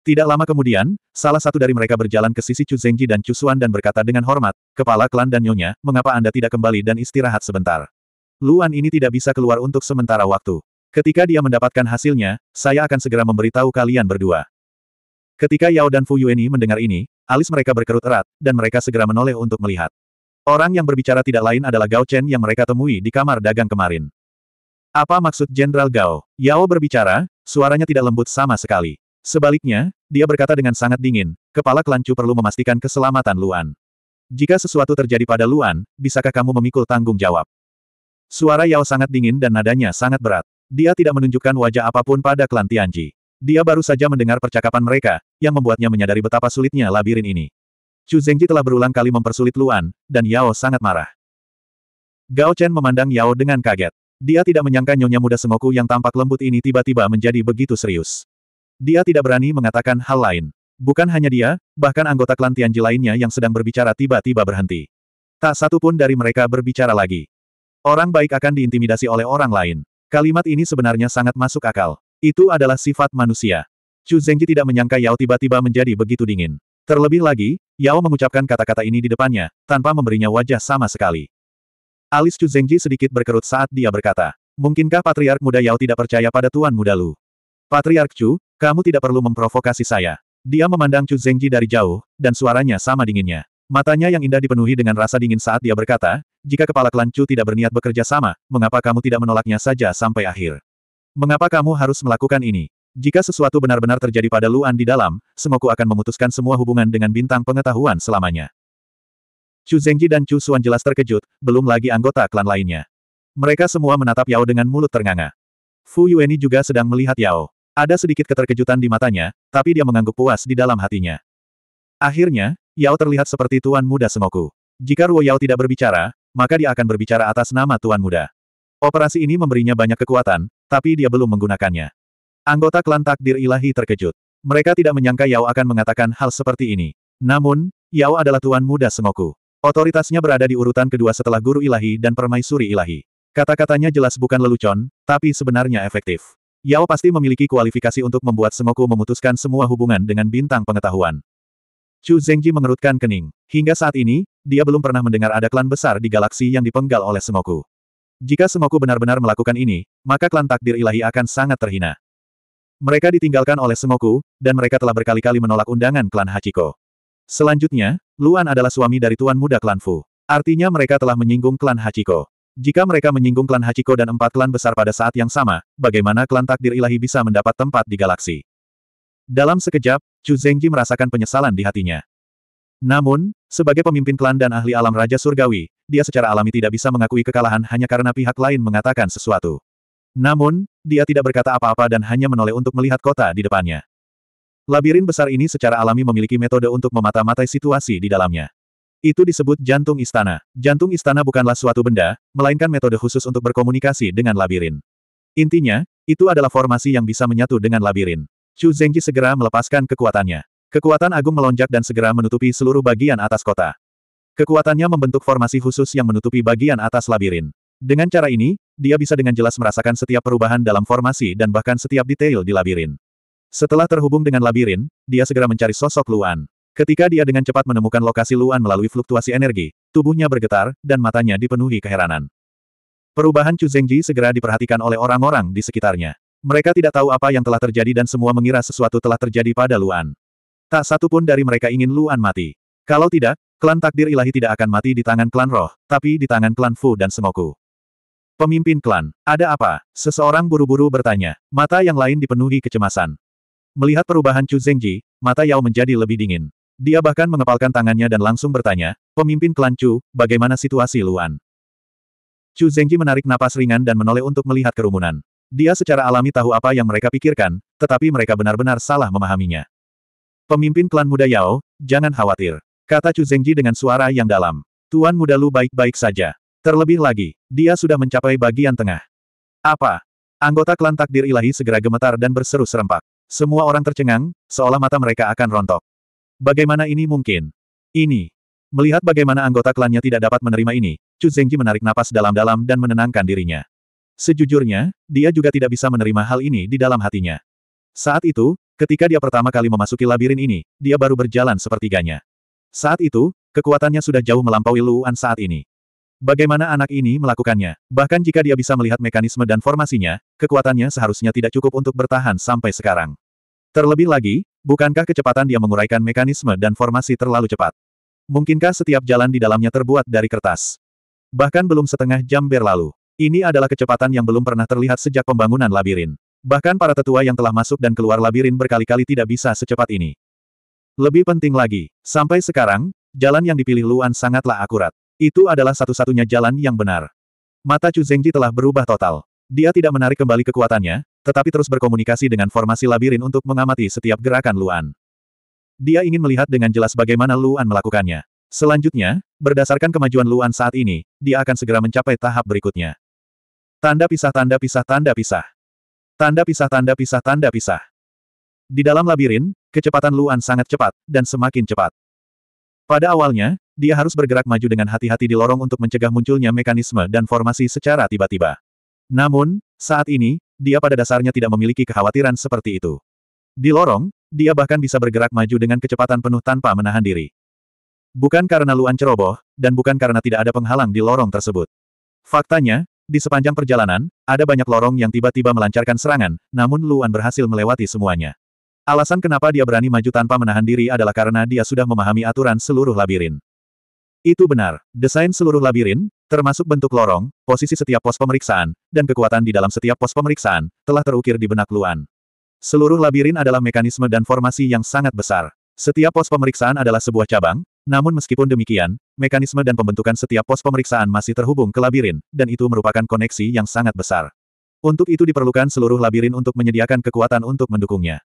[SPEAKER 1] Tidak lama kemudian, salah satu dari mereka berjalan ke sisi Chu Zengji dan Chu Xuan dan berkata dengan hormat, Kepala klan dan nyonya, mengapa Anda tidak kembali dan istirahat sebentar? Luan ini tidak bisa keluar untuk sementara waktu. Ketika dia mendapatkan hasilnya, saya akan segera memberitahu kalian berdua. Ketika Yao dan Fu Yueni mendengar ini, alis mereka berkerut erat, dan mereka segera menoleh untuk melihat. Orang yang berbicara tidak lain adalah Gao Chen yang mereka temui di kamar dagang kemarin. Apa maksud Jenderal Gao? Yao berbicara, suaranya tidak lembut sama sekali. Sebaliknya, dia berkata dengan sangat dingin, kepala Kelancu perlu memastikan keselamatan Luan. Jika sesuatu terjadi pada Luan, bisakah kamu memikul tanggung jawab? Suara Yao sangat dingin dan nadanya sangat berat. Dia tidak menunjukkan wajah apapun pada klan Tianji. Dia baru saja mendengar percakapan mereka, yang membuatnya menyadari betapa sulitnya labirin ini. Chu Zhengji telah berulang kali mempersulit Luan, dan Yao sangat marah. Gao Chen memandang Yao dengan kaget. Dia tidak menyangka nyonya muda Sengoku yang tampak lembut ini tiba-tiba menjadi begitu serius. Dia tidak berani mengatakan hal lain. Bukan hanya dia, bahkan anggota klan Tianji lainnya yang sedang berbicara tiba-tiba berhenti. Tak satu pun dari mereka berbicara lagi. Orang baik akan diintimidasi oleh orang lain. Kalimat ini sebenarnya sangat masuk akal. Itu adalah sifat manusia. Chu Zhengji tidak menyangka Yao tiba-tiba menjadi begitu dingin. Terlebih lagi, Yao mengucapkan kata-kata ini di depannya, tanpa memberinya wajah sama sekali. Alis Chu Zhengji sedikit berkerut saat dia berkata, Mungkinkah Patriark Muda Yao tidak percaya pada Tuan Muda Lu? Patriark Chu, kamu tidak perlu memprovokasi saya. Dia memandang Chu Zhengji dari jauh, dan suaranya sama dinginnya. Matanya yang indah dipenuhi dengan rasa dingin saat dia berkata, jika kepala klan Chu tidak berniat bekerja sama, mengapa kamu tidak menolaknya saja sampai akhir? Mengapa kamu harus melakukan ini? Jika sesuatu benar-benar terjadi pada Luan di dalam, Semoku akan memutuskan semua hubungan dengan bintang pengetahuan selamanya. Chu Zhengji dan Chu Xuan jelas terkejut, belum lagi anggota klan lainnya. Mereka semua menatap Yao dengan mulut ternganga. Fu Yueni juga sedang melihat Yao. Ada sedikit keterkejutan di matanya, tapi dia mengangguk puas di dalam hatinya. Akhirnya, Yao terlihat seperti tuan muda Semoku. Jika Ruo Yao tidak berbicara, maka dia akan berbicara atas nama tuan muda. Operasi ini memberinya banyak kekuatan, tapi dia belum menggunakannya. Anggota klan takdir ilahi terkejut. Mereka tidak menyangka Yao akan mengatakan hal seperti ini. Namun, Yao adalah tuan muda Sengoku. Otoritasnya berada di urutan kedua setelah guru ilahi dan permaisuri ilahi. Kata-katanya jelas bukan lelucon, tapi sebenarnya efektif. Yao pasti memiliki kualifikasi untuk membuat Sengoku memutuskan semua hubungan dengan bintang pengetahuan. Chu Zengji mengerutkan kening. Hingga saat ini, dia belum pernah mendengar ada klan besar di galaksi yang dipenggal oleh Sengoku. Jika Semoku benar-benar melakukan ini, maka klan takdir ilahi akan sangat terhina. Mereka ditinggalkan oleh Semoku, dan mereka telah berkali-kali menolak undangan klan Hachiko. Selanjutnya, Luan adalah suami dari tuan muda klan Fu. Artinya mereka telah menyinggung klan Hachiko. Jika mereka menyinggung klan Hachiko dan empat klan besar pada saat yang sama, bagaimana klan takdir ilahi bisa mendapat tempat di galaksi? Dalam sekejap, Chu Zhengji merasakan penyesalan di hatinya. Namun, sebagai pemimpin klan dan ahli alam Raja Surgawi, dia secara alami tidak bisa mengakui kekalahan hanya karena pihak lain mengatakan sesuatu. Namun, dia tidak berkata apa-apa dan hanya menoleh untuk melihat kota di depannya. Labirin besar ini secara alami memiliki metode untuk memata-matai situasi di dalamnya. Itu disebut jantung istana. Jantung istana bukanlah suatu benda, melainkan metode khusus untuk berkomunikasi dengan labirin. Intinya, itu adalah formasi yang bisa menyatu dengan labirin. Chu Zhengji segera melepaskan kekuatannya. Kekuatan agung melonjak dan segera menutupi seluruh bagian atas kota. Kekuatannya membentuk formasi khusus yang menutupi bagian atas labirin. Dengan cara ini, dia bisa dengan jelas merasakan setiap perubahan dalam formasi dan bahkan setiap detail di labirin. Setelah terhubung dengan labirin, dia segera mencari sosok Luan. Ketika dia dengan cepat menemukan lokasi Luan melalui fluktuasi energi, tubuhnya bergetar, dan matanya dipenuhi keheranan. Perubahan Chu Zhengji segera diperhatikan oleh orang-orang di sekitarnya. Mereka tidak tahu apa yang telah terjadi dan semua mengira sesuatu telah terjadi pada Luan. Tak satu pun dari mereka ingin Luan mati. Kalau tidak, klan takdir ilahi tidak akan mati di tangan klan roh, tapi di tangan klan Fu dan Semoku. Pemimpin klan, ada apa? Seseorang buru-buru bertanya. Mata yang lain dipenuhi kecemasan. Melihat perubahan Chu Zhengji, mata Yao menjadi lebih dingin. Dia bahkan mengepalkan tangannya dan langsung bertanya, pemimpin klan Chu, bagaimana situasi Luan? Chu Zhengji menarik napas ringan dan menoleh untuk melihat kerumunan. Dia secara alami tahu apa yang mereka pikirkan, tetapi mereka benar-benar salah memahaminya. Pemimpin klan muda Yao, jangan khawatir. Kata Chu Zengji dengan suara yang dalam. Tuan muda Lu baik-baik saja. Terlebih lagi, dia sudah mencapai bagian tengah. Apa? Anggota klan takdir ilahi segera gemetar dan berseru serempak. Semua orang tercengang, seolah mata mereka akan rontok. Bagaimana ini mungkin? Ini. Melihat bagaimana anggota klannya tidak dapat menerima ini, Chu Zengji menarik napas dalam-dalam dan menenangkan dirinya. Sejujurnya, dia juga tidak bisa menerima hal ini di dalam hatinya. Saat itu, ketika dia pertama kali memasuki labirin ini, dia baru berjalan sepertiganya. Saat itu, kekuatannya sudah jauh melampaui Luan saat ini. Bagaimana anak ini melakukannya? Bahkan jika dia bisa melihat mekanisme dan formasinya, kekuatannya seharusnya tidak cukup untuk bertahan sampai sekarang. Terlebih lagi, bukankah kecepatan dia menguraikan mekanisme dan formasi terlalu cepat? Mungkinkah setiap jalan di dalamnya terbuat dari kertas? Bahkan belum setengah jam berlalu. Ini adalah kecepatan yang belum pernah terlihat sejak pembangunan labirin. Bahkan para tetua yang telah masuk dan keluar labirin berkali-kali tidak bisa secepat ini. Lebih penting lagi, sampai sekarang, jalan yang dipilih Luan sangatlah akurat. Itu adalah satu-satunya jalan yang benar. Mata Chu Zhengji telah berubah total. Dia tidak menarik kembali kekuatannya, tetapi terus berkomunikasi dengan formasi labirin untuk mengamati setiap gerakan Luan. Dia ingin melihat dengan jelas bagaimana Luan melakukannya. Selanjutnya, berdasarkan kemajuan Luan saat ini, dia akan segera mencapai tahap berikutnya. Tanda pisah tanda pisah tanda pisah. Tanda pisah tanda pisah tanda pisah. Di dalam labirin, kecepatan Luan sangat cepat, dan semakin cepat. Pada awalnya, dia harus bergerak maju dengan hati-hati di lorong untuk mencegah munculnya mekanisme dan formasi secara tiba-tiba. Namun, saat ini, dia pada dasarnya tidak memiliki kekhawatiran seperti itu. Di lorong, dia bahkan bisa bergerak maju dengan kecepatan penuh tanpa menahan diri. Bukan karena Luan ceroboh, dan bukan karena tidak ada penghalang di lorong tersebut. Faktanya, di sepanjang perjalanan, ada banyak lorong yang tiba-tiba melancarkan serangan, namun Luan berhasil melewati semuanya. Alasan kenapa dia berani maju tanpa menahan diri adalah karena dia sudah memahami aturan seluruh labirin. Itu benar, desain seluruh labirin, termasuk bentuk lorong, posisi setiap pos pemeriksaan, dan kekuatan di dalam setiap pos pemeriksaan, telah terukir di benak Luan. Seluruh labirin adalah mekanisme dan formasi yang sangat besar. Setiap pos pemeriksaan adalah sebuah cabang, namun meskipun demikian, mekanisme dan pembentukan setiap pos pemeriksaan masih terhubung ke labirin, dan itu merupakan koneksi yang sangat besar. Untuk itu diperlukan seluruh labirin untuk menyediakan kekuatan untuk mendukungnya.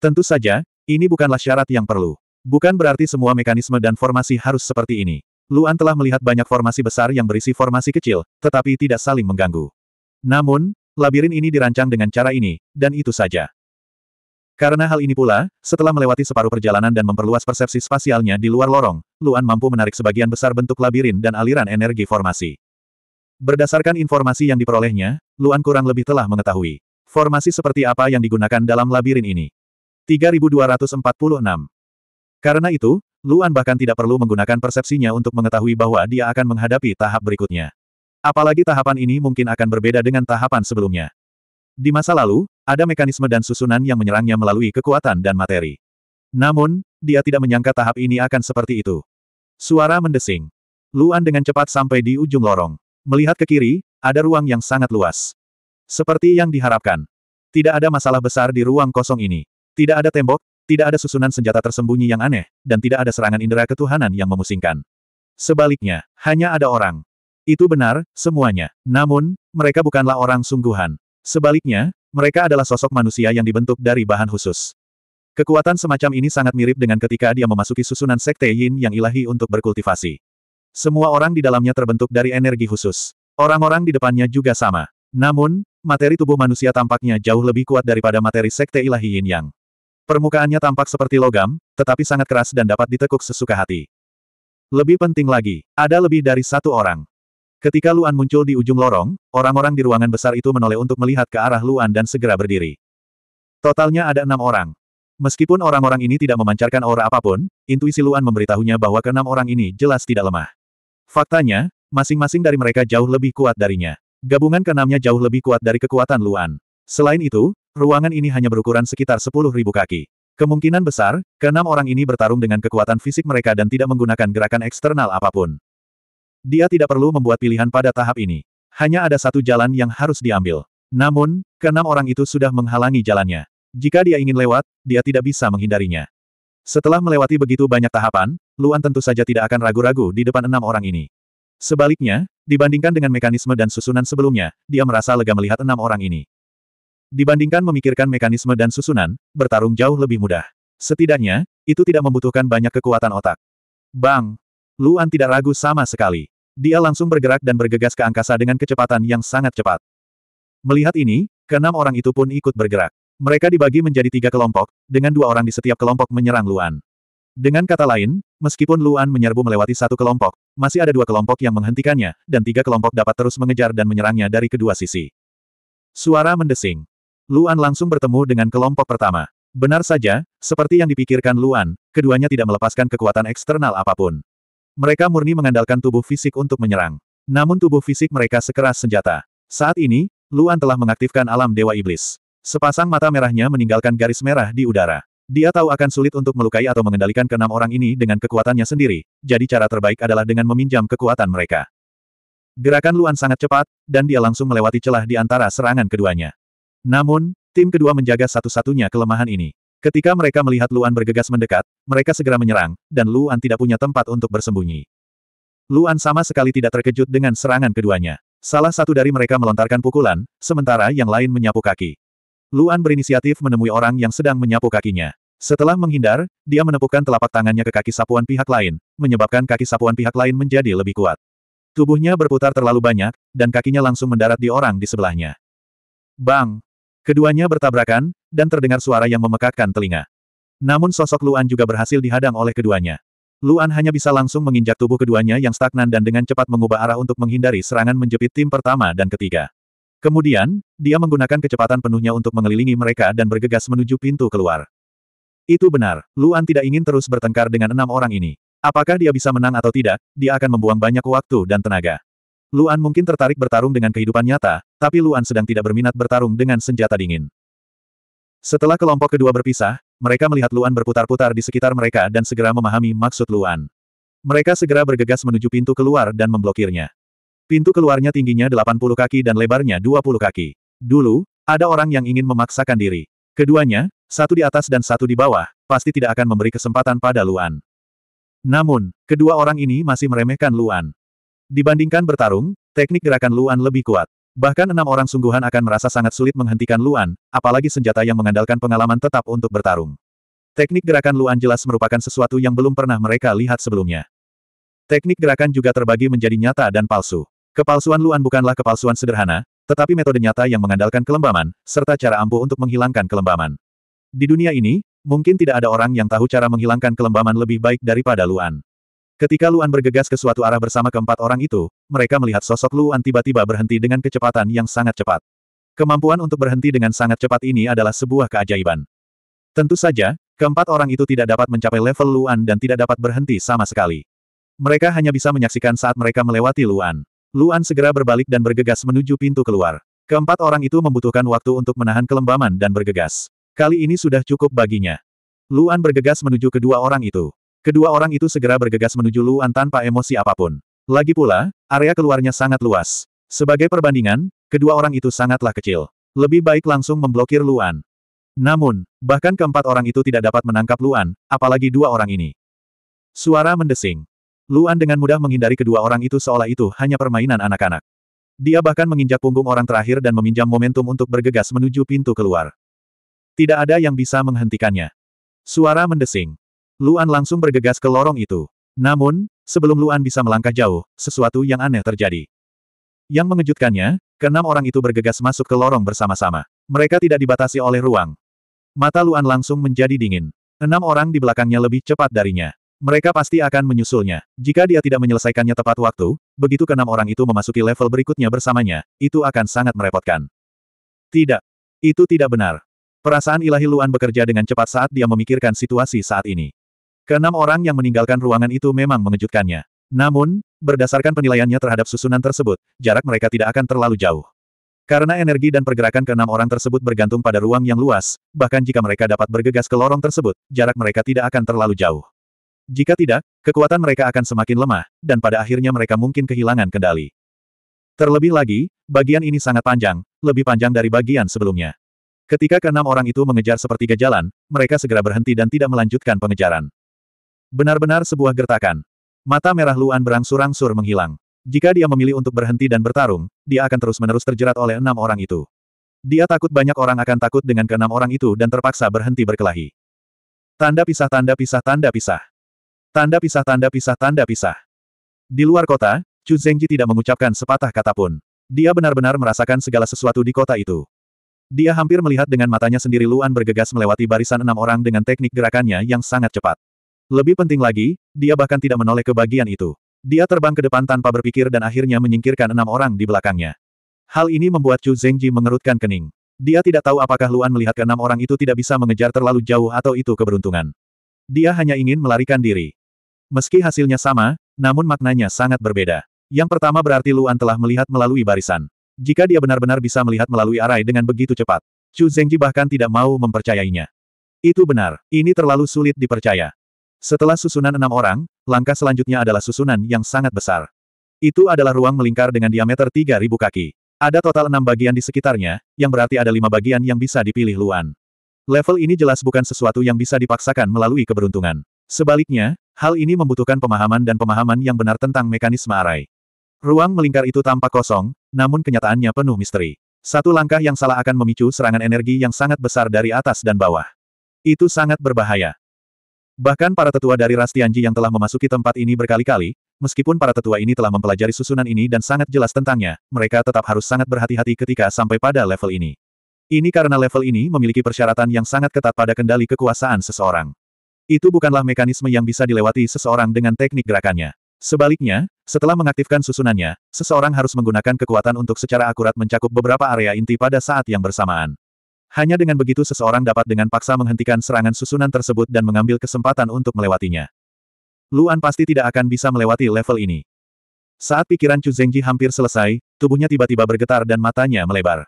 [SPEAKER 1] Tentu saja, ini bukanlah syarat yang perlu. Bukan berarti semua mekanisme dan formasi harus seperti ini. Luan telah melihat banyak formasi besar yang berisi formasi kecil, tetapi tidak saling mengganggu. Namun, labirin ini dirancang dengan cara ini, dan itu saja. Karena hal ini pula, setelah melewati separuh perjalanan dan memperluas persepsi spasialnya di luar lorong, Luan mampu menarik sebagian besar bentuk labirin dan aliran energi formasi. Berdasarkan informasi yang diperolehnya, Luan kurang lebih telah mengetahui formasi seperti apa yang digunakan dalam labirin ini. 3246. Karena itu, Luan bahkan tidak perlu menggunakan persepsinya untuk mengetahui bahwa dia akan menghadapi tahap berikutnya. Apalagi tahapan ini mungkin akan berbeda dengan tahapan sebelumnya. Di masa lalu, ada mekanisme dan susunan yang menyerangnya melalui kekuatan dan materi. Namun, dia tidak menyangka tahap ini akan seperti itu. Suara mendesing. Luan dengan cepat sampai di ujung lorong. Melihat ke kiri, ada ruang yang sangat luas. Seperti yang diharapkan. Tidak ada masalah besar di ruang kosong ini. Tidak ada tembok, tidak ada susunan senjata tersembunyi yang aneh, dan tidak ada serangan indera ketuhanan yang memusingkan. Sebaliknya, hanya ada orang. Itu benar, semuanya. Namun, mereka bukanlah orang sungguhan. Sebaliknya, mereka adalah sosok manusia yang dibentuk dari bahan khusus. Kekuatan semacam ini sangat mirip dengan ketika dia memasuki susunan sekte yin yang ilahi untuk berkultivasi. Semua orang di dalamnya terbentuk dari energi khusus. Orang-orang di depannya juga sama. Namun, materi tubuh manusia tampaknya jauh lebih kuat daripada materi sekte ilahi yin yang. Permukaannya tampak seperti logam, tetapi sangat keras dan dapat ditekuk sesuka hati. Lebih penting lagi, ada lebih dari satu orang. Ketika Luan muncul di ujung lorong, orang-orang di ruangan besar itu menoleh untuk melihat ke arah Luan dan segera berdiri. Totalnya ada enam orang. Meskipun orang-orang ini tidak memancarkan aura apapun, intuisi Luan memberitahunya bahwa keenam orang ini jelas tidak lemah. Faktanya, masing-masing dari mereka jauh lebih kuat darinya. Gabungan keenamnya jauh lebih kuat dari kekuatan Luan. Selain itu, Ruangan ini hanya berukuran sekitar 10.000 kaki. Kemungkinan besar, keenam orang ini bertarung dengan kekuatan fisik mereka dan tidak menggunakan gerakan eksternal apapun. Dia tidak perlu membuat pilihan pada tahap ini. Hanya ada satu jalan yang harus diambil. Namun, keenam orang itu sudah menghalangi jalannya. Jika dia ingin lewat, dia tidak bisa menghindarinya. Setelah melewati begitu banyak tahapan, Luan tentu saja tidak akan ragu-ragu di depan enam orang ini. Sebaliknya, dibandingkan dengan mekanisme dan susunan sebelumnya, dia merasa lega melihat enam orang ini. Dibandingkan memikirkan mekanisme dan susunan, bertarung jauh lebih mudah. Setidaknya, itu tidak membutuhkan banyak kekuatan otak. Bang! Luan tidak ragu sama sekali. Dia langsung bergerak dan bergegas ke angkasa dengan kecepatan yang sangat cepat. Melihat ini, keenam orang itu pun ikut bergerak. Mereka dibagi menjadi tiga kelompok, dengan dua orang di setiap kelompok menyerang Luan. Dengan kata lain, meskipun Luan menyerbu melewati satu kelompok, masih ada dua kelompok yang menghentikannya, dan tiga kelompok dapat terus mengejar dan menyerangnya dari kedua sisi. Suara mendesing. Luan langsung bertemu dengan kelompok pertama. Benar saja, seperti yang dipikirkan Luan, keduanya tidak melepaskan kekuatan eksternal apapun. Mereka murni mengandalkan tubuh fisik untuk menyerang. Namun tubuh fisik mereka sekeras senjata. Saat ini, Luan telah mengaktifkan alam Dewa Iblis. Sepasang mata merahnya meninggalkan garis merah di udara. Dia tahu akan sulit untuk melukai atau mengendalikan keenam orang ini dengan kekuatannya sendiri, jadi cara terbaik adalah dengan meminjam kekuatan mereka. Gerakan Luan sangat cepat, dan dia langsung melewati celah di antara serangan keduanya. Namun, tim kedua menjaga satu-satunya kelemahan ini. Ketika mereka melihat Luan bergegas mendekat, mereka segera menyerang, dan Luan tidak punya tempat untuk bersembunyi. Luan sama sekali tidak terkejut dengan serangan keduanya. Salah satu dari mereka melontarkan pukulan, sementara yang lain menyapu kaki. Luan berinisiatif menemui orang yang sedang menyapu kakinya. Setelah menghindar, dia menepukkan telapak tangannya ke kaki sapuan pihak lain, menyebabkan kaki sapuan pihak lain menjadi lebih kuat. Tubuhnya berputar terlalu banyak, dan kakinya langsung mendarat di orang di sebelahnya. Bang! Keduanya bertabrakan, dan terdengar suara yang memekakkan telinga. Namun sosok Luan juga berhasil dihadang oleh keduanya. Luan hanya bisa langsung menginjak tubuh keduanya yang stagnan dan dengan cepat mengubah arah untuk menghindari serangan menjepit tim pertama dan ketiga. Kemudian, dia menggunakan kecepatan penuhnya untuk mengelilingi mereka dan bergegas menuju pintu keluar. Itu benar, Luan tidak ingin terus bertengkar dengan enam orang ini. Apakah dia bisa menang atau tidak, dia akan membuang banyak waktu dan tenaga. Luan mungkin tertarik bertarung dengan kehidupan nyata, tapi Luan sedang tidak berminat bertarung dengan senjata dingin. Setelah kelompok kedua berpisah, mereka melihat Luan berputar-putar di sekitar mereka dan segera memahami maksud Luan. Mereka segera bergegas menuju pintu keluar dan memblokirnya. Pintu keluarnya tingginya 80 kaki dan lebarnya 20 kaki. Dulu, ada orang yang ingin memaksakan diri. Keduanya, satu di atas dan satu di bawah, pasti tidak akan memberi kesempatan pada Luan. Namun, kedua orang ini masih meremehkan Luan. Dibandingkan bertarung, teknik gerakan Luan lebih kuat. Bahkan enam orang sungguhan akan merasa sangat sulit menghentikan Luan, apalagi senjata yang mengandalkan pengalaman tetap untuk bertarung. Teknik gerakan Luan jelas merupakan sesuatu yang belum pernah mereka lihat sebelumnya. Teknik gerakan juga terbagi menjadi nyata dan palsu. Kepalsuan Luan bukanlah kepalsuan sederhana, tetapi metode nyata yang mengandalkan kelembaman, serta cara ampuh untuk menghilangkan kelembaman. Di dunia ini, mungkin tidak ada orang yang tahu cara menghilangkan kelembaman lebih baik daripada Luan. Ketika Luan bergegas ke suatu arah bersama keempat orang itu, mereka melihat sosok Luan tiba-tiba berhenti dengan kecepatan yang sangat cepat. Kemampuan untuk berhenti dengan sangat cepat ini adalah sebuah keajaiban. Tentu saja, keempat orang itu tidak dapat mencapai level Luan dan tidak dapat berhenti sama sekali. Mereka hanya bisa menyaksikan saat mereka melewati Luan. Luan segera berbalik dan bergegas menuju pintu keluar. Keempat orang itu membutuhkan waktu untuk menahan kelembaman dan bergegas. Kali ini sudah cukup baginya. Luan bergegas menuju kedua orang itu. Kedua orang itu segera bergegas menuju Luan tanpa emosi apapun. Lagi pula, area keluarnya sangat luas. Sebagai perbandingan, kedua orang itu sangatlah kecil. Lebih baik langsung memblokir Luan. Namun, bahkan keempat orang itu tidak dapat menangkap Luan, apalagi dua orang ini. Suara mendesing. Luan dengan mudah menghindari kedua orang itu seolah itu hanya permainan anak-anak. Dia bahkan menginjak punggung orang terakhir dan meminjam momentum untuk bergegas menuju pintu keluar. Tidak ada yang bisa menghentikannya. Suara mendesing. Luan langsung bergegas ke lorong itu. Namun, sebelum Luan bisa melangkah jauh, sesuatu yang aneh terjadi. Yang mengejutkannya, keenam orang itu bergegas masuk ke lorong bersama-sama. Mereka tidak dibatasi oleh ruang. Mata Luan langsung menjadi dingin. Enam orang di belakangnya lebih cepat darinya. Mereka pasti akan menyusulnya. Jika dia tidak menyelesaikannya tepat waktu, begitu keenam orang itu memasuki level berikutnya bersamanya, itu akan sangat merepotkan. Tidak. Itu tidak benar. Perasaan ilahi Luan bekerja dengan cepat saat dia memikirkan situasi saat ini. Keenam orang yang meninggalkan ruangan itu memang mengejutkannya. Namun, berdasarkan penilaiannya terhadap susunan tersebut, jarak mereka tidak akan terlalu jauh. Karena energi dan pergerakan keenam orang tersebut bergantung pada ruang yang luas, bahkan jika mereka dapat bergegas ke lorong tersebut, jarak mereka tidak akan terlalu jauh. Jika tidak, kekuatan mereka akan semakin lemah, dan pada akhirnya mereka mungkin kehilangan kendali. Terlebih lagi, bagian ini sangat panjang, lebih panjang dari bagian sebelumnya. Ketika keenam orang itu mengejar sepertiga jalan, mereka segera berhenti dan tidak melanjutkan pengejaran. Benar-benar sebuah gertakan. Mata merah Luan berangsur-angsur menghilang. Jika dia memilih untuk berhenti dan bertarung, dia akan terus-menerus terjerat oleh enam orang itu. Dia takut banyak orang akan takut dengan keenam orang itu dan terpaksa berhenti berkelahi. Tanda pisah tanda pisah tanda pisah. Tanda pisah tanda pisah tanda pisah. Di luar kota, Chu Zhengji tidak mengucapkan sepatah kata pun. Dia benar-benar merasakan segala sesuatu di kota itu. Dia hampir melihat dengan matanya sendiri Luan bergegas melewati barisan enam orang dengan teknik gerakannya yang sangat cepat. Lebih penting lagi, dia bahkan tidak menoleh ke bagian itu. Dia terbang ke depan tanpa berpikir dan akhirnya menyingkirkan enam orang di belakangnya. Hal ini membuat Chu Zengji mengerutkan kening. Dia tidak tahu apakah Luan melihat ke enam orang itu tidak bisa mengejar terlalu jauh atau itu keberuntungan. Dia hanya ingin melarikan diri. Meski hasilnya sama, namun maknanya sangat berbeda. Yang pertama berarti Luan telah melihat melalui barisan. Jika dia benar-benar bisa melihat melalui arai dengan begitu cepat, Chu Zengji bahkan tidak mau mempercayainya. Itu benar, ini terlalu sulit dipercaya. Setelah susunan enam orang, langkah selanjutnya adalah susunan yang sangat besar. Itu adalah ruang melingkar dengan diameter 3.000 kaki. Ada total enam bagian di sekitarnya, yang berarti ada lima bagian yang bisa dipilih Luan. Level ini jelas bukan sesuatu yang bisa dipaksakan melalui keberuntungan. Sebaliknya, hal ini membutuhkan pemahaman dan pemahaman yang benar tentang mekanisme arai. Ruang melingkar itu tampak kosong, namun kenyataannya penuh misteri. Satu langkah yang salah akan memicu serangan energi yang sangat besar dari atas dan bawah. Itu sangat berbahaya. Bahkan para tetua dari ras Tianji yang telah memasuki tempat ini berkali-kali, meskipun para tetua ini telah mempelajari susunan ini dan sangat jelas tentangnya, mereka tetap harus sangat berhati-hati ketika sampai pada level ini. Ini karena level ini memiliki persyaratan yang sangat ketat pada kendali kekuasaan seseorang. Itu bukanlah mekanisme yang bisa dilewati seseorang dengan teknik gerakannya. Sebaliknya, setelah mengaktifkan susunannya, seseorang harus menggunakan kekuatan untuk secara akurat mencakup beberapa area inti pada saat yang bersamaan. Hanya dengan begitu seseorang dapat dengan paksa menghentikan serangan susunan tersebut dan mengambil kesempatan untuk melewatinya. Luan pasti tidak akan bisa melewati level ini. Saat pikiran Chu Zhengji hampir selesai, tubuhnya tiba-tiba bergetar dan matanya melebar.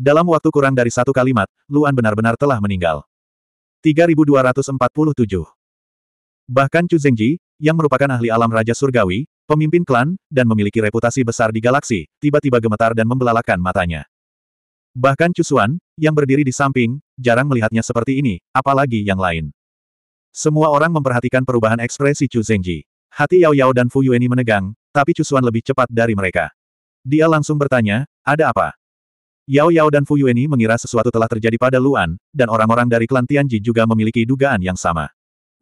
[SPEAKER 1] Dalam waktu kurang dari satu kalimat, Luan benar-benar telah meninggal. 3247 Bahkan Chu Zhengji, yang merupakan ahli alam Raja Surgawi, pemimpin klan, dan memiliki reputasi besar di galaksi, tiba-tiba gemetar dan membelalakan matanya. Bahkan Cusuan, yang berdiri di samping, jarang melihatnya seperti ini, apalagi yang lain. Semua orang memperhatikan perubahan ekspresi Chu Zhengji. Hati Yao Yao dan Fu Yueni menegang, tapi Cusuan lebih cepat dari mereka. Dia langsung bertanya, ada apa? Yao Yao dan Fu Yueni mengira sesuatu telah terjadi pada Luan, dan orang-orang dari klan Tianji juga memiliki dugaan yang sama.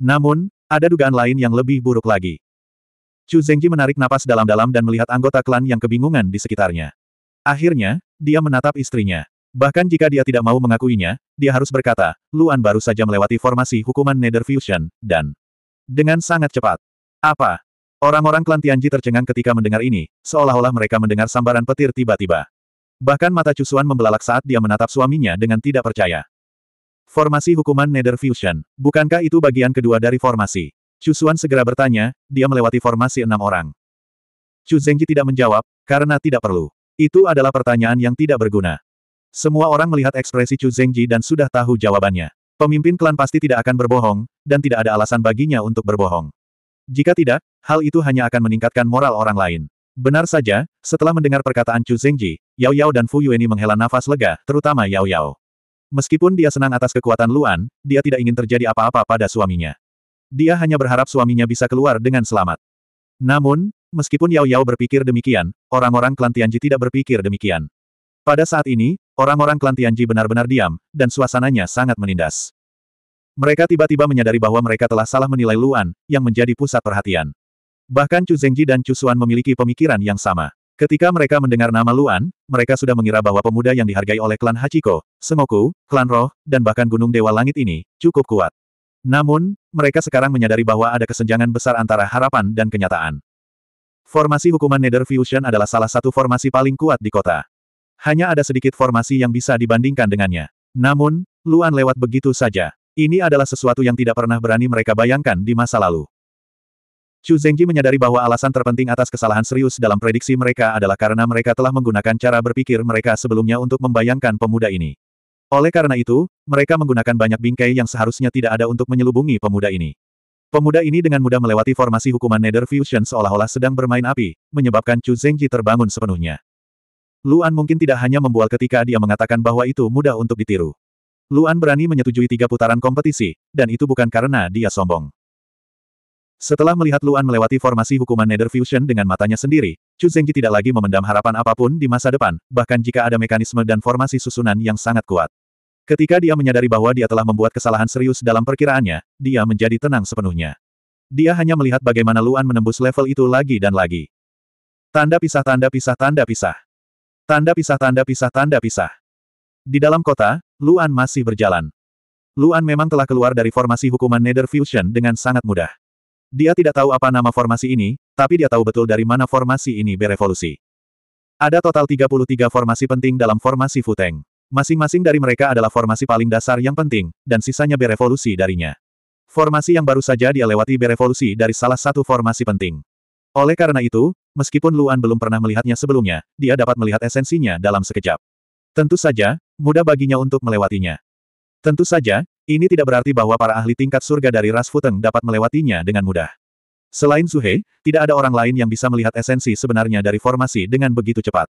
[SPEAKER 1] Namun, ada dugaan lain yang lebih buruk lagi. Chu Zhengji menarik napas dalam-dalam dan melihat anggota klan yang kebingungan di sekitarnya. Akhirnya, dia menatap istrinya. Bahkan jika dia tidak mau mengakuinya, dia harus berkata, Luan baru saja melewati formasi hukuman Nether Fusion, dan dengan sangat cepat. Apa? Orang-orang klan Tianji tercengang ketika mendengar ini, seolah-olah mereka mendengar sambaran petir tiba-tiba. Bahkan mata Cusuan membelalak saat dia menatap suaminya dengan tidak percaya. Formasi hukuman Nether Fusion, bukankah itu bagian kedua dari formasi? Cusuan segera bertanya, dia melewati formasi enam orang. Chu Zengji tidak menjawab, karena tidak perlu. Itu adalah pertanyaan yang tidak berguna. Semua orang melihat ekspresi Chu Zhengji dan sudah tahu jawabannya. Pemimpin klan pasti tidak akan berbohong, dan tidak ada alasan baginya untuk berbohong. Jika tidak, hal itu hanya akan meningkatkan moral orang lain. Benar saja, setelah mendengar perkataan Chu Zhengji, Yao Yao dan Fu Yueni menghela nafas lega, terutama Yao Yao. Meskipun dia senang atas kekuatan Luan, dia tidak ingin terjadi apa-apa pada suaminya. Dia hanya berharap suaminya bisa keluar dengan selamat. Namun, Meskipun Yao Yao berpikir demikian, orang-orang klan Tianji tidak berpikir demikian. Pada saat ini, orang-orang klan Tianji benar-benar diam, dan suasananya sangat menindas. Mereka tiba-tiba menyadari bahwa mereka telah salah menilai Luan, yang menjadi pusat perhatian. Bahkan Chu Zhengji dan Chu Xuan memiliki pemikiran yang sama. Ketika mereka mendengar nama Luan, mereka sudah mengira bahwa pemuda yang dihargai oleh klan Hachiko, Sengoku, klan Roh, dan bahkan Gunung Dewa Langit ini, cukup kuat. Namun, mereka sekarang menyadari bahwa ada kesenjangan besar antara harapan dan kenyataan. Formasi hukuman Nether Fusion adalah salah satu formasi paling kuat di kota. Hanya ada sedikit formasi yang bisa dibandingkan dengannya. Namun, Luan lewat begitu saja. Ini adalah sesuatu yang tidak pernah berani mereka bayangkan di masa lalu. Chu Zengji menyadari bahwa alasan terpenting atas kesalahan serius dalam prediksi mereka adalah karena mereka telah menggunakan cara berpikir mereka sebelumnya untuk membayangkan pemuda ini. Oleh karena itu, mereka menggunakan banyak bingkai yang seharusnya tidak ada untuk menyelubungi pemuda ini. Pemuda ini dengan mudah melewati formasi hukuman Nether Fusion seolah-olah sedang bermain api, menyebabkan Chu Zhengji terbangun sepenuhnya. Luan mungkin tidak hanya membual ketika dia mengatakan bahwa itu mudah untuk ditiru. Luan berani menyetujui tiga putaran kompetisi, dan itu bukan karena dia sombong. Setelah melihat Luan melewati formasi hukuman Nether Fusion dengan matanya sendiri, Chu Zhengji tidak lagi memendam harapan apapun di masa depan, bahkan jika ada mekanisme dan formasi susunan yang sangat kuat. Ketika dia menyadari bahwa dia telah membuat kesalahan serius dalam perkiraannya, dia menjadi tenang sepenuhnya. Dia hanya melihat bagaimana Luan menembus level itu lagi dan lagi. Tanda pisah tanda pisah tanda pisah. Tanda pisah tanda pisah tanda pisah. Di dalam kota, Luan masih berjalan. Luan memang telah keluar dari formasi hukuman Nether Fusion dengan sangat mudah. Dia tidak tahu apa nama formasi ini, tapi dia tahu betul dari mana formasi ini berevolusi. Ada total 33 formasi penting dalam formasi Futeng. Masing-masing dari mereka adalah formasi paling dasar yang penting, dan sisanya berevolusi darinya. Formasi yang baru saja dia lewati berevolusi dari salah satu formasi penting. Oleh karena itu, meskipun Luan belum pernah melihatnya sebelumnya, dia dapat melihat esensinya dalam sekejap. Tentu saja, mudah baginya untuk melewatinya. Tentu saja, ini tidak berarti bahwa para ahli tingkat surga dari ras Futeng dapat melewatinya dengan mudah. Selain Suhe, tidak ada orang lain yang bisa melihat esensi sebenarnya dari formasi dengan begitu cepat.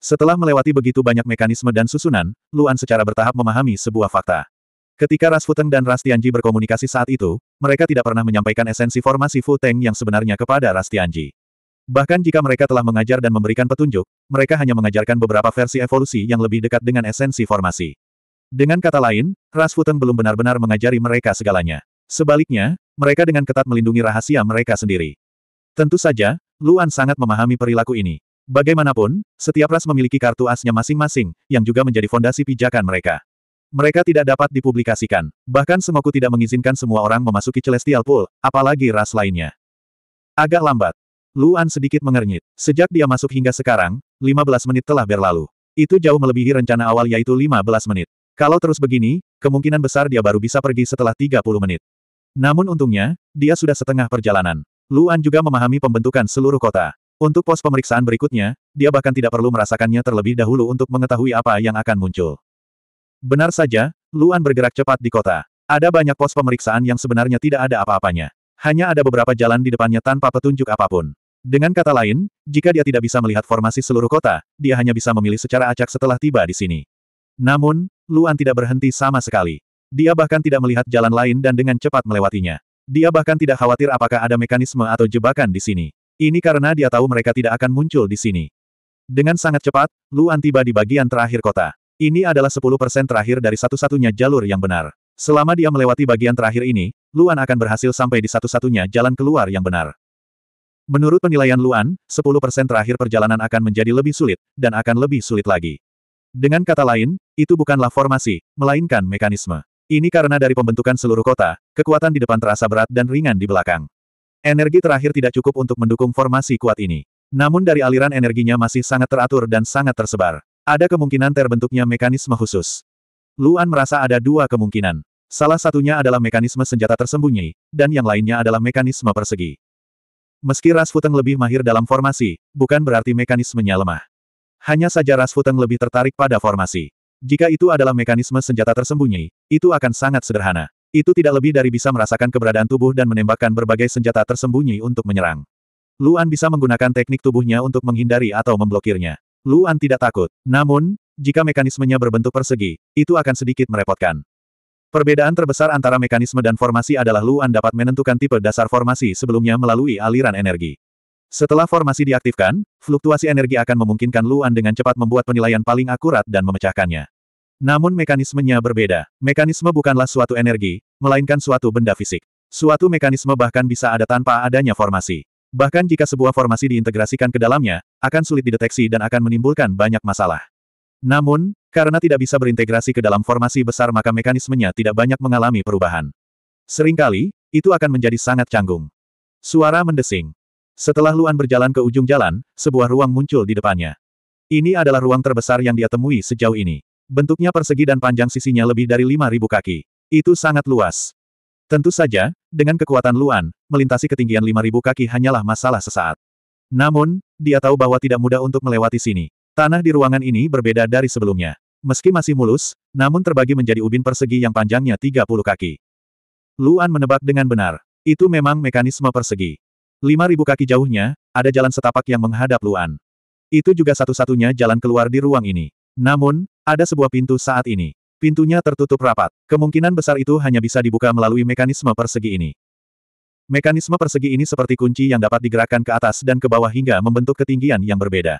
[SPEAKER 1] Setelah melewati begitu banyak mekanisme dan susunan, Luan secara bertahap memahami sebuah fakta. Ketika Ras Futeng dan Ras Tianji berkomunikasi saat itu, mereka tidak pernah menyampaikan esensi formasi Futeng yang sebenarnya kepada Ras Tianji. Bahkan jika mereka telah mengajar dan memberikan petunjuk, mereka hanya mengajarkan beberapa versi evolusi yang lebih dekat dengan esensi formasi. Dengan kata lain, Ras Futeng belum benar-benar mengajari mereka segalanya. Sebaliknya, mereka dengan ketat melindungi rahasia mereka sendiri. Tentu saja, Luan sangat memahami perilaku ini. Bagaimanapun, setiap ras memiliki kartu asnya masing-masing, yang juga menjadi fondasi pijakan mereka. Mereka tidak dapat dipublikasikan. Bahkan Semoku tidak mengizinkan semua orang memasuki Celestial Pool, apalagi ras lainnya. Agak lambat. Luan sedikit mengernyit. Sejak dia masuk hingga sekarang, 15 menit telah berlalu. Itu jauh melebihi rencana awal yaitu 15 menit. Kalau terus begini, kemungkinan besar dia baru bisa pergi setelah 30 menit. Namun untungnya, dia sudah setengah perjalanan. Luan juga memahami pembentukan seluruh kota. Untuk pos pemeriksaan berikutnya, dia bahkan tidak perlu merasakannya terlebih dahulu untuk mengetahui apa yang akan muncul. Benar saja, Luan bergerak cepat di kota. Ada banyak pos pemeriksaan yang sebenarnya tidak ada apa-apanya. Hanya ada beberapa jalan di depannya tanpa petunjuk apapun. Dengan kata lain, jika dia tidak bisa melihat formasi seluruh kota, dia hanya bisa memilih secara acak setelah tiba di sini. Namun, Luan tidak berhenti sama sekali. Dia bahkan tidak melihat jalan lain dan dengan cepat melewatinya. Dia bahkan tidak khawatir apakah ada mekanisme atau jebakan di sini. Ini karena dia tahu mereka tidak akan muncul di sini. Dengan sangat cepat, Luan tiba di bagian terakhir kota. Ini adalah 10% terakhir dari satu-satunya jalur yang benar. Selama dia melewati bagian terakhir ini, Luan akan berhasil sampai di satu-satunya jalan keluar yang benar. Menurut penilaian Luan, 10% terakhir perjalanan akan menjadi lebih sulit, dan akan lebih sulit lagi. Dengan kata lain, itu bukanlah formasi, melainkan mekanisme. Ini karena dari pembentukan seluruh kota, kekuatan di depan terasa berat dan ringan di belakang. Energi terakhir tidak cukup untuk mendukung formasi kuat ini. Namun dari aliran energinya masih sangat teratur dan sangat tersebar. Ada kemungkinan terbentuknya mekanisme khusus. Luan merasa ada dua kemungkinan. Salah satunya adalah mekanisme senjata tersembunyi, dan yang lainnya adalah mekanisme persegi. Meski Rasputeng lebih mahir dalam formasi, bukan berarti mekanismenya lemah. Hanya saja Rasputeng lebih tertarik pada formasi. Jika itu adalah mekanisme senjata tersembunyi, itu akan sangat sederhana. Itu tidak lebih dari bisa merasakan keberadaan tubuh dan menembakkan berbagai senjata tersembunyi untuk menyerang. Luan bisa menggunakan teknik tubuhnya untuk menghindari atau memblokirnya. Luan tidak takut. Namun, jika mekanismenya berbentuk persegi, itu akan sedikit merepotkan. Perbedaan terbesar antara mekanisme dan formasi adalah Luan dapat menentukan tipe dasar formasi sebelumnya melalui aliran energi. Setelah formasi diaktifkan, fluktuasi energi akan memungkinkan Luan dengan cepat membuat penilaian paling akurat dan memecahkannya. Namun mekanismenya berbeda. Mekanisme bukanlah suatu energi, melainkan suatu benda fisik. Suatu mekanisme bahkan bisa ada tanpa adanya formasi. Bahkan jika sebuah formasi diintegrasikan ke dalamnya, akan sulit dideteksi dan akan menimbulkan banyak masalah. Namun, karena tidak bisa berintegrasi ke dalam formasi besar maka mekanismenya tidak banyak mengalami perubahan. Seringkali, itu akan menjadi sangat canggung. Suara mendesing. Setelah Luan berjalan ke ujung jalan, sebuah ruang muncul di depannya. Ini adalah ruang terbesar yang dia temui sejauh ini. Bentuknya persegi dan panjang sisinya lebih dari 5.000 kaki. Itu sangat luas. Tentu saja, dengan kekuatan Luan, melintasi ketinggian 5.000 kaki hanyalah masalah sesaat. Namun, dia tahu bahwa tidak mudah untuk melewati sini. Tanah di ruangan ini berbeda dari sebelumnya. Meski masih mulus, namun terbagi menjadi ubin persegi yang panjangnya 30 kaki. Luan menebak dengan benar. Itu memang mekanisme persegi. 5.000 kaki jauhnya, ada jalan setapak yang menghadap Luan. Itu juga satu-satunya jalan keluar di ruang ini. Namun, ada sebuah pintu saat ini. Pintunya tertutup rapat. Kemungkinan besar itu hanya bisa dibuka melalui mekanisme persegi ini. Mekanisme persegi ini seperti kunci yang dapat digerakkan ke atas dan ke bawah hingga membentuk ketinggian yang berbeda.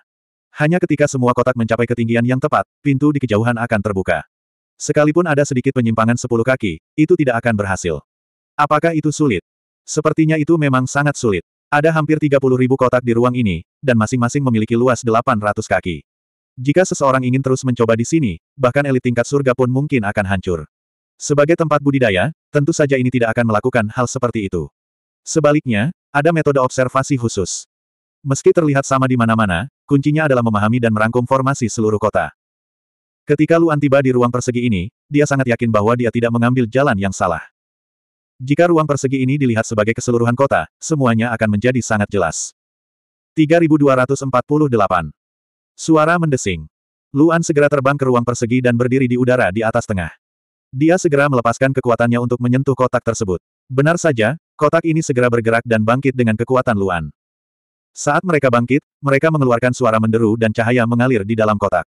[SPEAKER 1] Hanya ketika semua kotak mencapai ketinggian yang tepat, pintu di kejauhan akan terbuka. Sekalipun ada sedikit penyimpangan sepuluh kaki, itu tidak akan berhasil. Apakah itu sulit? Sepertinya itu memang sangat sulit. Ada hampir 30.000 kotak di ruang ini, dan masing-masing memiliki luas 800 kaki. Jika seseorang ingin terus mencoba di sini, bahkan elit tingkat surga pun mungkin akan hancur. Sebagai tempat budidaya, tentu saja ini tidak akan melakukan hal seperti itu. Sebaliknya, ada metode observasi khusus. Meski terlihat sama di mana-mana, kuncinya adalah memahami dan merangkum formasi seluruh kota. Ketika Luan tiba di ruang persegi ini, dia sangat yakin bahwa dia tidak mengambil jalan yang salah. Jika ruang persegi ini dilihat sebagai keseluruhan kota, semuanya akan menjadi sangat jelas. 3248 Suara mendesing. Luan segera terbang ke ruang persegi dan berdiri di udara di atas tengah. Dia segera melepaskan kekuatannya untuk menyentuh kotak tersebut. Benar saja, kotak ini segera bergerak dan bangkit dengan kekuatan Luan. Saat mereka bangkit, mereka mengeluarkan suara menderu dan cahaya mengalir di dalam kotak.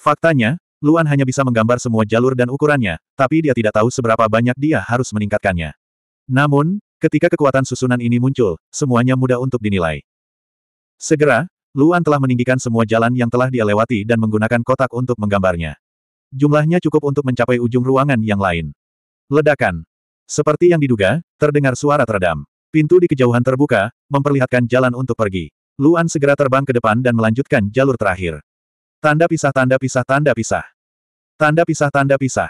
[SPEAKER 1] Faktanya, Luan hanya bisa menggambar semua jalur dan ukurannya, tapi dia tidak tahu seberapa banyak dia harus meningkatkannya. Namun, ketika kekuatan susunan ini muncul, semuanya mudah untuk dinilai. Segera, Luan telah meninggikan semua jalan yang telah dia lewati dan menggunakan kotak untuk menggambarnya. Jumlahnya cukup untuk mencapai ujung ruangan yang lain. Ledakan. Seperti yang diduga, terdengar suara teredam. Pintu di kejauhan terbuka, memperlihatkan jalan untuk pergi. Luan segera terbang ke depan dan melanjutkan jalur terakhir. Tanda pisah tanda pisah tanda pisah. Tanda pisah tanda pisah.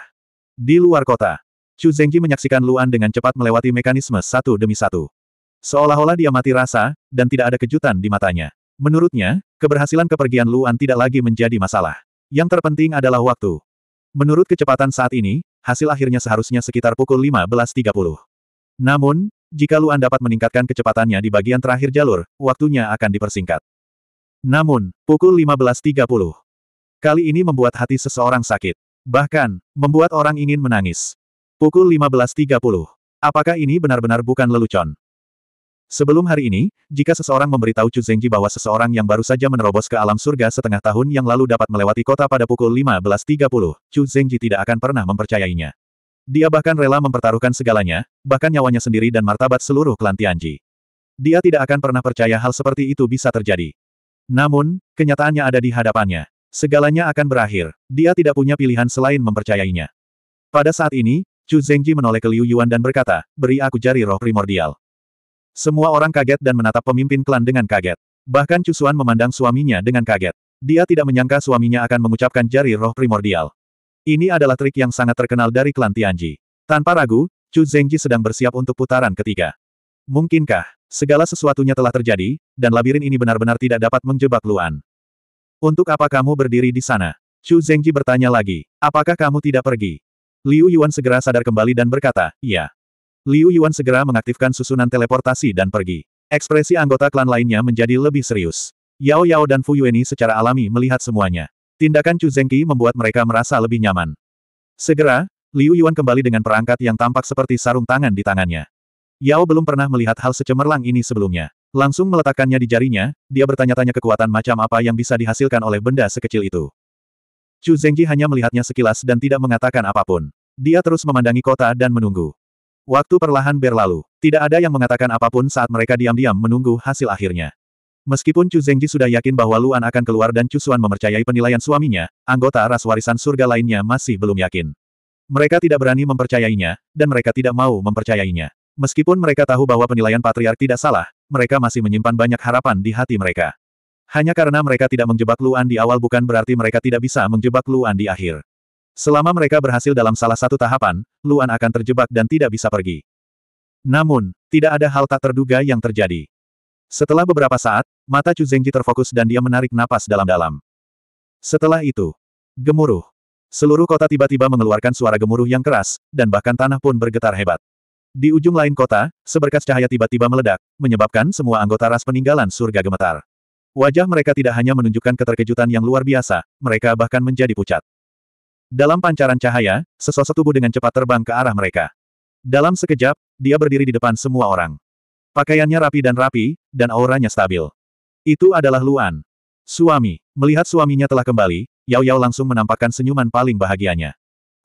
[SPEAKER 1] Di luar kota, Chu Zhengji menyaksikan Luan dengan cepat melewati mekanisme satu demi satu. Seolah-olah dia mati rasa, dan tidak ada kejutan di matanya. Menurutnya, keberhasilan kepergian Luan tidak lagi menjadi masalah. Yang terpenting adalah waktu. Menurut kecepatan saat ini, hasil akhirnya seharusnya sekitar pukul 15.30. Namun, jika Luan dapat meningkatkan kecepatannya di bagian terakhir jalur, waktunya akan dipersingkat. Namun, pukul 15.30. Kali ini membuat hati seseorang sakit. Bahkan, membuat orang ingin menangis. Pukul 15.30. Apakah ini benar-benar bukan lelucon? Sebelum hari ini, jika seseorang memberitahu Chu Zhengji bahwa seseorang yang baru saja menerobos ke alam surga setengah tahun yang lalu dapat melewati kota pada pukul 15.30, Chu Zhengji tidak akan pernah mempercayainya. Dia bahkan rela mempertaruhkan segalanya, bahkan nyawanya sendiri dan martabat seluruh klan Tianji. Dia tidak akan pernah percaya hal seperti itu bisa terjadi. Namun, kenyataannya ada di hadapannya. Segalanya akan berakhir. Dia tidak punya pilihan selain mempercayainya. Pada saat ini, Chu Zhengji menoleh ke Liu Yuan dan berkata, beri aku jari roh primordial. Semua orang kaget dan menatap pemimpin klan dengan kaget. Bahkan Cusuan memandang suaminya dengan kaget. Dia tidak menyangka suaminya akan mengucapkan jari roh primordial. Ini adalah trik yang sangat terkenal dari klan Tianji. Tanpa ragu, Chu Zengji sedang bersiap untuk putaran ketiga. Mungkinkah, segala sesuatunya telah terjadi, dan labirin ini benar-benar tidak dapat menjebak Luan. Untuk apa kamu berdiri di sana? Chu Zengji bertanya lagi, apakah kamu tidak pergi? Liu Yuan segera sadar kembali dan berkata, iya. Liu Yuan segera mengaktifkan susunan teleportasi dan pergi. Ekspresi anggota klan lainnya menjadi lebih serius. Yao Yao dan Fu Yueni secara alami melihat semuanya. Tindakan Chu Zengqi membuat mereka merasa lebih nyaman. Segera, Liu Yuan kembali dengan perangkat yang tampak seperti sarung tangan di tangannya. Yao belum pernah melihat hal secemerlang ini sebelumnya. Langsung meletakkannya di jarinya, dia bertanya-tanya kekuatan macam apa yang bisa dihasilkan oleh benda sekecil itu. Chu Zengqi hanya melihatnya sekilas dan tidak mengatakan apapun. Dia terus memandangi kota dan menunggu. Waktu perlahan berlalu. Tidak ada yang mengatakan apapun saat mereka diam-diam menunggu hasil akhirnya. Meskipun Chu Zhengji sudah yakin bahwa Luan akan keluar dan Chu Xuan memercayai penilaian suaminya, anggota ras warisan surga lainnya masih belum yakin. Mereka tidak berani mempercayainya, dan mereka tidak mau mempercayainya. Meskipun mereka tahu bahwa penilaian patriark tidak salah, mereka masih menyimpan banyak harapan di hati mereka. Hanya karena mereka tidak menjebak Luan di awal bukan berarti mereka tidak bisa menjebak Luan di akhir. Selama mereka berhasil dalam salah satu tahapan, Luan akan terjebak dan tidak bisa pergi. Namun, tidak ada hal tak terduga yang terjadi. Setelah beberapa saat, mata Chu Zhengji terfokus dan dia menarik napas dalam-dalam. Setelah itu, gemuruh. Seluruh kota tiba-tiba mengeluarkan suara gemuruh yang keras, dan bahkan tanah pun bergetar hebat. Di ujung lain kota, seberkas cahaya tiba-tiba meledak, menyebabkan semua anggota ras peninggalan surga gemetar. Wajah mereka tidak hanya menunjukkan keterkejutan yang luar biasa, mereka bahkan menjadi pucat. Dalam pancaran cahaya, sesosok tubuh dengan cepat terbang ke arah mereka. Dalam sekejap, dia berdiri di depan semua orang. Pakaiannya rapi dan rapi, dan auranya stabil. Itu adalah Luan. Suami. Melihat suaminya telah kembali, Yao Yao langsung menampakkan senyuman paling bahagianya.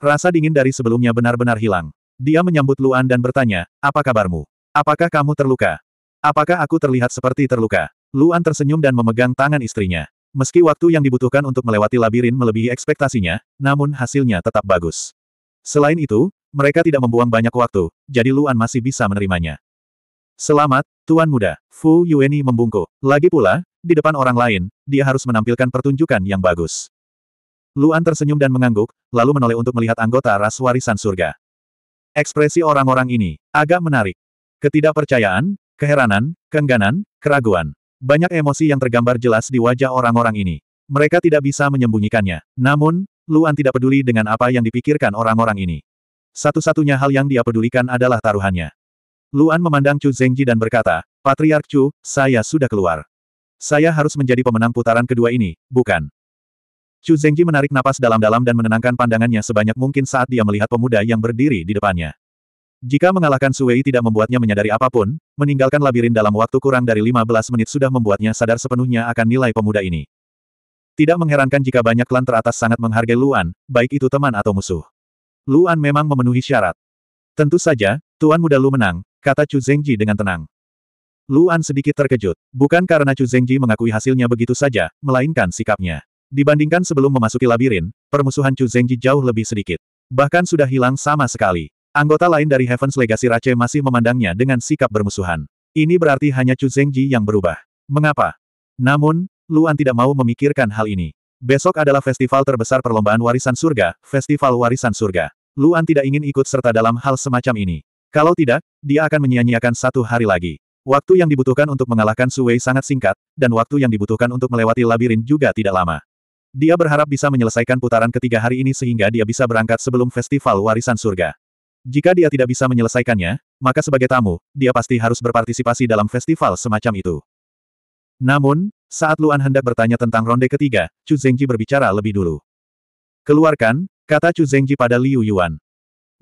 [SPEAKER 1] Rasa dingin dari sebelumnya benar-benar hilang. Dia menyambut Luan dan bertanya, apa kabarmu? Apakah kamu terluka? Apakah aku terlihat seperti terluka? Luan tersenyum dan memegang tangan istrinya. Meski waktu yang dibutuhkan untuk melewati labirin melebihi ekspektasinya, namun hasilnya tetap bagus. Selain itu, mereka tidak membuang banyak waktu, jadi Luan masih bisa menerimanya. Selamat, Tuan Muda, Fu Yueni membungkuk. Lagi pula, di depan orang lain, dia harus menampilkan pertunjukan yang bagus. Luan tersenyum dan mengangguk, lalu menoleh untuk melihat anggota ras warisan surga. Ekspresi orang-orang ini, agak menarik. Ketidakpercayaan, keheranan, keengganan, keraguan. Banyak emosi yang tergambar jelas di wajah orang-orang ini. Mereka tidak bisa menyembunyikannya. Namun, Luan tidak peduli dengan apa yang dipikirkan orang-orang ini. Satu-satunya hal yang dia pedulikan adalah taruhannya. Luan memandang Chu Zengji dan berkata, Patriark Chu, saya sudah keluar. Saya harus menjadi pemenang putaran kedua ini, bukan? Chu Zengji menarik napas dalam-dalam dan menenangkan pandangannya sebanyak mungkin saat dia melihat pemuda yang berdiri di depannya. Jika mengalahkan Suwei tidak membuatnya menyadari apapun, meninggalkan labirin dalam waktu kurang dari 15 menit sudah membuatnya sadar sepenuhnya akan nilai pemuda ini. Tidak mengherankan jika banyak klan teratas sangat menghargai Luan, baik itu teman atau musuh. Luan memang memenuhi syarat. Tentu saja, Tuan Muda Lu menang, kata Chu Zhengji dengan tenang. Luan sedikit terkejut, bukan karena Chu Zhengji mengakui hasilnya begitu saja, melainkan sikapnya. Dibandingkan sebelum memasuki labirin, permusuhan Chu Zhengji jauh lebih sedikit. Bahkan sudah hilang sama sekali. Anggota lain dari Heaven's Legacy Rache masih memandangnya dengan sikap bermusuhan. Ini berarti hanya Chu Zhengji yang berubah. Mengapa? Namun, Luan tidak mau memikirkan hal ini. Besok adalah festival terbesar perlombaan warisan surga, Festival Warisan Surga. Luan tidak ingin ikut serta dalam hal semacam ini. Kalau tidak, dia akan menyia-nyiakan satu hari lagi. Waktu yang dibutuhkan untuk mengalahkan Su Wei sangat singkat, dan waktu yang dibutuhkan untuk melewati labirin juga tidak lama. Dia berharap bisa menyelesaikan putaran ketiga hari ini sehingga dia bisa berangkat sebelum Festival Warisan Surga. Jika dia tidak bisa menyelesaikannya, maka sebagai tamu, dia pasti harus berpartisipasi dalam festival semacam itu. Namun, saat Luan hendak bertanya tentang ronde ketiga, Chu Zhengji berbicara lebih dulu. Keluarkan, kata Chu Zhengji pada Liu Yuan.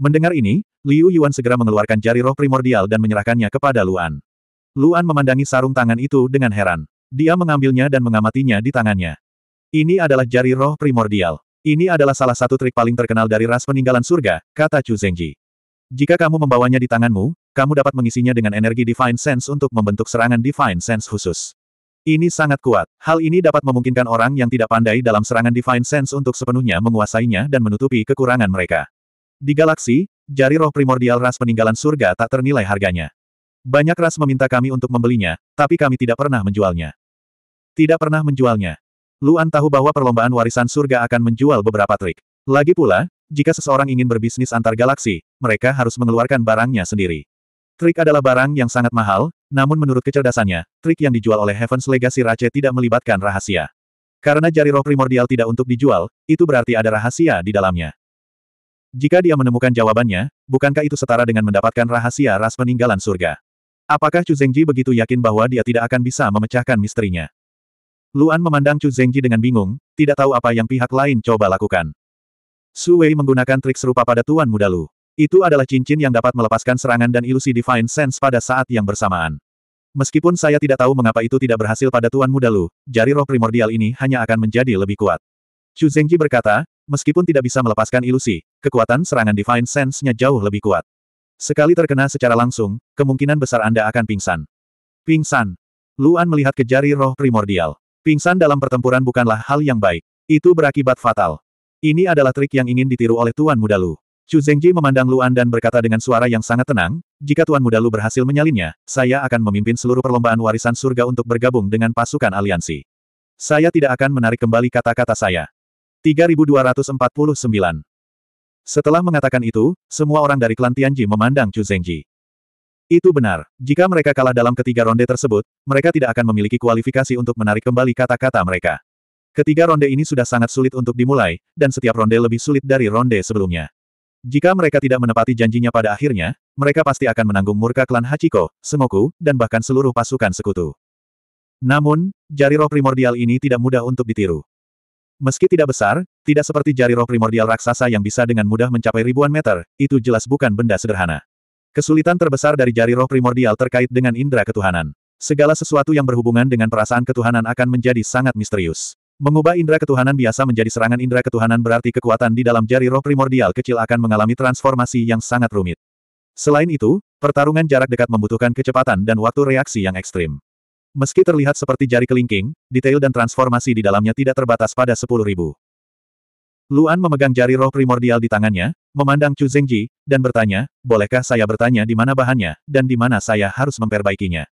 [SPEAKER 1] Mendengar ini, Liu Yuan segera mengeluarkan jari roh primordial dan menyerahkannya kepada Luan. Luan memandangi sarung tangan itu dengan heran. Dia mengambilnya dan mengamatinya di tangannya. Ini adalah jari roh primordial. Ini adalah salah satu trik paling terkenal dari ras peninggalan surga, kata Chu Zhengji. Jika kamu membawanya di tanganmu, kamu dapat mengisinya dengan energi Divine Sense untuk membentuk serangan Divine Sense khusus. Ini sangat kuat. Hal ini dapat memungkinkan orang yang tidak pandai dalam serangan Divine Sense untuk sepenuhnya menguasainya dan menutupi kekurangan mereka. Di galaksi, jari roh primordial ras peninggalan surga tak ternilai harganya. Banyak ras meminta kami untuk membelinya, tapi kami tidak pernah menjualnya. Tidak pernah menjualnya. Luan tahu bahwa perlombaan warisan surga akan menjual beberapa trik. Lagi pula, jika seseorang ingin berbisnis antar galaksi, mereka harus mengeluarkan barangnya sendiri. Trik adalah barang yang sangat mahal, namun menurut kecerdasannya, trik yang dijual oleh Heaven's Legacy Rache tidak melibatkan rahasia. Karena jari roh primordial tidak untuk dijual, itu berarti ada rahasia di dalamnya. Jika dia menemukan jawabannya, bukankah itu setara dengan mendapatkan rahasia ras peninggalan surga? Apakah Chu Zhengji begitu yakin bahwa dia tidak akan bisa memecahkan misterinya? Luan memandang Chu Zhengji dengan bingung, tidak tahu apa yang pihak lain coba lakukan. Su Wei menggunakan trik serupa pada Tuan Muda Lu. Itu adalah cincin yang dapat melepaskan serangan dan ilusi Divine Sense pada saat yang bersamaan. Meskipun saya tidak tahu mengapa itu tidak berhasil pada Tuan Muda Lu, jari roh primordial ini hanya akan menjadi lebih kuat. Chu Zengji berkata, meskipun tidak bisa melepaskan ilusi, kekuatan serangan Divine Sense-nya jauh lebih kuat. Sekali terkena secara langsung, kemungkinan besar Anda akan pingsan. Pingsan. Luan melihat ke jari roh primordial. Pingsan dalam pertempuran bukanlah hal yang baik. Itu berakibat fatal. Ini adalah trik yang ingin ditiru oleh Tuan Muda Lu. Chu Zhengji memandang Luan dan berkata dengan suara yang sangat tenang, jika Tuan Muda Lu berhasil menyalinnya, saya akan memimpin seluruh perlombaan warisan surga untuk bergabung dengan pasukan aliansi. Saya tidak akan menarik kembali kata-kata saya. 3249 Setelah mengatakan itu, semua orang dari klan Tianji memandang Chu Zhengji. Itu benar, jika mereka kalah dalam ketiga ronde tersebut, mereka tidak akan memiliki kualifikasi untuk menarik kembali kata-kata mereka. Ketiga ronde ini sudah sangat sulit untuk dimulai, dan setiap ronde lebih sulit dari ronde sebelumnya. Jika mereka tidak menepati janjinya pada akhirnya, mereka pasti akan menanggung murka klan Hachiko, Sengoku, dan bahkan seluruh pasukan sekutu. Namun, jari roh primordial ini tidak mudah untuk ditiru. Meski tidak besar, tidak seperti jari roh primordial raksasa yang bisa dengan mudah mencapai ribuan meter, itu jelas bukan benda sederhana. Kesulitan terbesar dari jari roh primordial terkait dengan indera ketuhanan. Segala sesuatu yang berhubungan dengan perasaan ketuhanan akan menjadi sangat misterius. Mengubah indera ketuhanan biasa menjadi serangan indera ketuhanan berarti kekuatan di dalam jari roh primordial kecil akan mengalami transformasi yang sangat rumit. Selain itu, pertarungan jarak dekat membutuhkan kecepatan dan waktu reaksi yang ekstrim. Meski terlihat seperti jari kelingking, detail dan transformasi di dalamnya tidak terbatas pada 10.000. Luan memegang jari roh primordial di tangannya, memandang Chu Zhengji dan bertanya, bolehkah saya bertanya di mana bahannya, dan di mana saya harus memperbaikinya?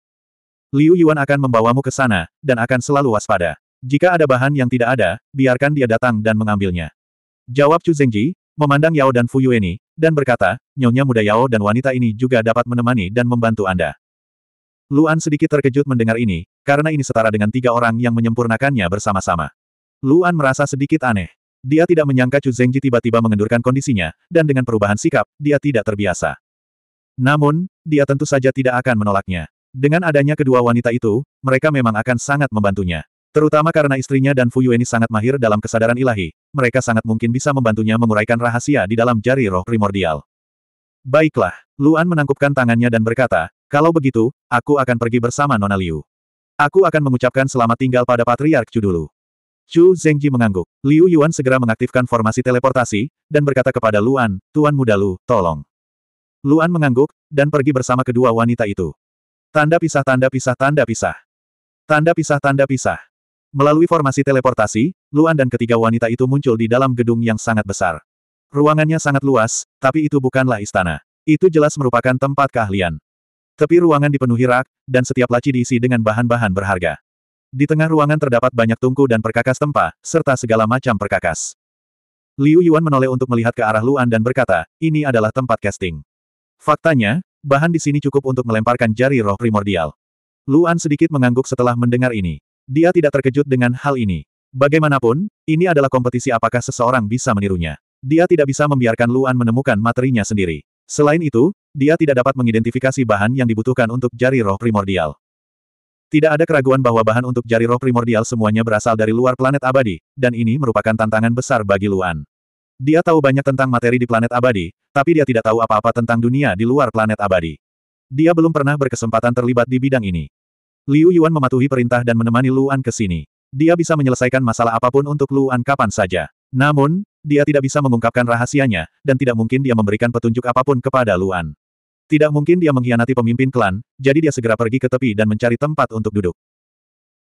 [SPEAKER 1] Liu Yuan akan membawamu ke sana, dan akan selalu waspada. Jika ada bahan yang tidak ada, biarkan dia datang dan mengambilnya. Jawab Chu Zhengji, memandang Yao dan Fu ini, dan berkata, nyonya muda Yao dan wanita ini juga dapat menemani dan membantu Anda. Luan sedikit terkejut mendengar ini, karena ini setara dengan tiga orang yang menyempurnakannya bersama-sama. Luan merasa sedikit aneh. Dia tidak menyangka Chu Zhengji tiba-tiba mengendurkan kondisinya, dan dengan perubahan sikap, dia tidak terbiasa. Namun, dia tentu saja tidak akan menolaknya. Dengan adanya kedua wanita itu, mereka memang akan sangat membantunya. Terutama karena istrinya dan Fu Yueni sangat mahir dalam kesadaran ilahi, mereka sangat mungkin bisa membantunya menguraikan rahasia di dalam jari roh primordial. Baiklah, Luan menangkupkan tangannya dan berkata, kalau begitu, aku akan pergi bersama Nona Liu. Aku akan mengucapkan selamat tinggal pada Patriark Chu dulu. Chu Zengji mengangguk. Liu Yuan segera mengaktifkan formasi teleportasi, dan berkata kepada Luan, Tuan Muda Lu, tolong. Luan mengangguk, dan pergi bersama kedua wanita itu. Tanda pisah tanda pisah tanda pisah. Tanda pisah tanda pisah. Melalui formasi teleportasi, Luan dan ketiga wanita itu muncul di dalam gedung yang sangat besar. Ruangannya sangat luas, tapi itu bukanlah istana. Itu jelas merupakan tempat keahlian. Tepi ruangan dipenuhi rak, dan setiap laci diisi dengan bahan-bahan berharga. Di tengah ruangan terdapat banyak tungku dan perkakas tempa, serta segala macam perkakas. Liu Yuan menoleh untuk melihat ke arah Luan dan berkata, ini adalah tempat casting. Faktanya, bahan di sini cukup untuk melemparkan jari roh primordial. Luan sedikit mengangguk setelah mendengar ini. Dia tidak terkejut dengan hal ini. Bagaimanapun, ini adalah kompetisi apakah seseorang bisa menirunya. Dia tidak bisa membiarkan Luan menemukan materinya sendiri. Selain itu, dia tidak dapat mengidentifikasi bahan yang dibutuhkan untuk jari roh primordial. Tidak ada keraguan bahwa bahan untuk jari roh primordial semuanya berasal dari luar planet abadi, dan ini merupakan tantangan besar bagi Luan. Dia tahu banyak tentang materi di planet abadi, tapi dia tidak tahu apa-apa tentang dunia di luar planet abadi. Dia belum pernah berkesempatan terlibat di bidang ini. Liu Yuan mematuhi perintah dan menemani Luan ke sini. Dia bisa menyelesaikan masalah apapun untuk Luan kapan saja. Namun, dia tidak bisa mengungkapkan rahasianya, dan tidak mungkin dia memberikan petunjuk apapun kepada Luan. Tidak mungkin dia mengkhianati pemimpin klan, jadi dia segera pergi ke tepi dan mencari tempat untuk duduk.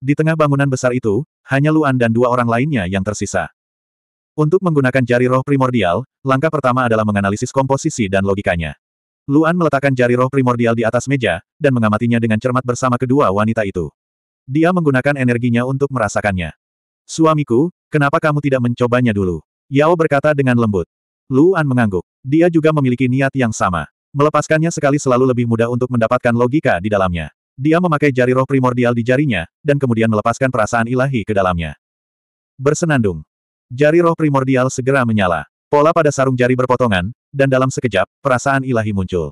[SPEAKER 1] Di tengah bangunan besar itu, hanya Luan dan dua orang lainnya yang tersisa. Untuk menggunakan jari roh primordial, langkah pertama adalah menganalisis komposisi dan logikanya. Luan meletakkan jari roh primordial di atas meja, dan mengamatinya dengan cermat bersama kedua wanita itu. Dia menggunakan energinya untuk merasakannya. Suamiku, kenapa kamu tidak mencobanya dulu? Yao berkata dengan lembut. Luan mengangguk. Dia juga memiliki niat yang sama. Melepaskannya sekali selalu lebih mudah untuk mendapatkan logika di dalamnya. Dia memakai jari roh primordial di jarinya, dan kemudian melepaskan perasaan ilahi ke dalamnya. Bersenandung. Jari roh primordial segera menyala. Pola pada sarung jari berpotongan, dan dalam sekejap, perasaan ilahi muncul.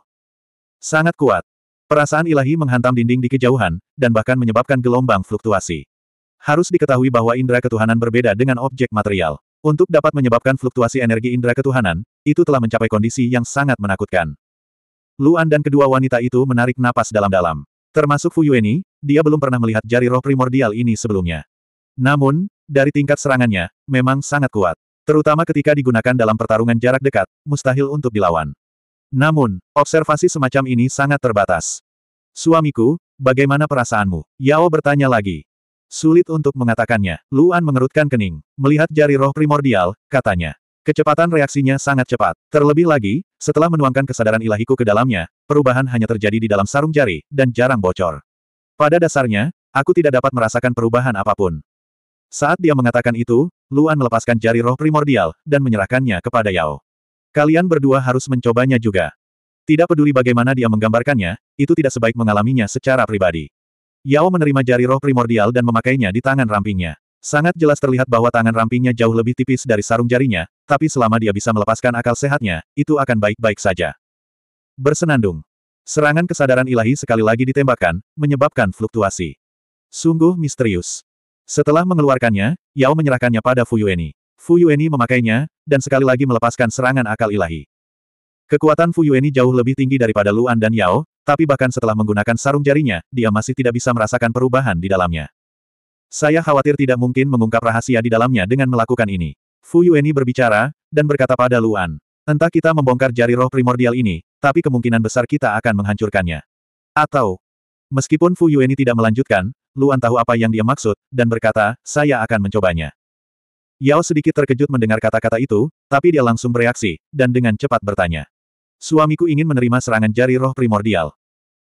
[SPEAKER 1] Sangat kuat. Perasaan ilahi menghantam dinding di kejauhan, dan bahkan menyebabkan gelombang fluktuasi. Harus diketahui bahwa indera ketuhanan berbeda dengan objek material. Untuk dapat menyebabkan fluktuasi energi indera ketuhanan, itu telah mencapai kondisi yang sangat menakutkan. Luan dan kedua wanita itu menarik napas dalam-dalam. Termasuk Fu Yueni, dia belum pernah melihat jari roh primordial ini sebelumnya. Namun, dari tingkat serangannya, memang sangat kuat. Terutama ketika digunakan dalam pertarungan jarak dekat, mustahil untuk dilawan. Namun, observasi semacam ini sangat terbatas. Suamiku, bagaimana perasaanmu? Yao bertanya lagi. Sulit untuk mengatakannya. Luan mengerutkan kening. Melihat jari roh primordial, katanya. Kecepatan reaksinya sangat cepat. Terlebih lagi, setelah menuangkan kesadaran ilahiku ke dalamnya, perubahan hanya terjadi di dalam sarung jari, dan jarang bocor. Pada dasarnya, aku tidak dapat merasakan perubahan apapun. Saat dia mengatakan itu, Luan melepaskan jari roh primordial, dan menyerahkannya kepada Yao. Kalian berdua harus mencobanya juga. Tidak peduli bagaimana dia menggambarkannya, itu tidak sebaik mengalaminya secara pribadi. Yao menerima jari roh primordial dan memakainya di tangan rampingnya. Sangat jelas terlihat bahwa tangan rampingnya jauh lebih tipis dari sarung jarinya, tapi selama dia bisa melepaskan akal sehatnya, itu akan baik-baik saja. Bersenandung. Serangan kesadaran ilahi sekali lagi ditembakkan, menyebabkan fluktuasi. Sungguh misterius. Setelah mengeluarkannya, Yao menyerahkannya pada Fu Yueni. Fu Yueni memakainya, dan sekali lagi melepaskan serangan akal ilahi. Kekuatan Fu Yueni jauh lebih tinggi daripada Luan dan Yao, tapi bahkan setelah menggunakan sarung jarinya, dia masih tidak bisa merasakan perubahan di dalamnya. Saya khawatir tidak mungkin mengungkap rahasia di dalamnya dengan melakukan ini. Fu Yueni berbicara, dan berkata pada Luan. Entah kita membongkar jari roh primordial ini, tapi kemungkinan besar kita akan menghancurkannya. Atau, meskipun Fu Yueni tidak melanjutkan, Luan tahu apa yang dia maksud, dan berkata, saya akan mencobanya. Yao sedikit terkejut mendengar kata-kata itu, tapi dia langsung bereaksi, dan dengan cepat bertanya. Suamiku ingin menerima serangan jari roh primordial.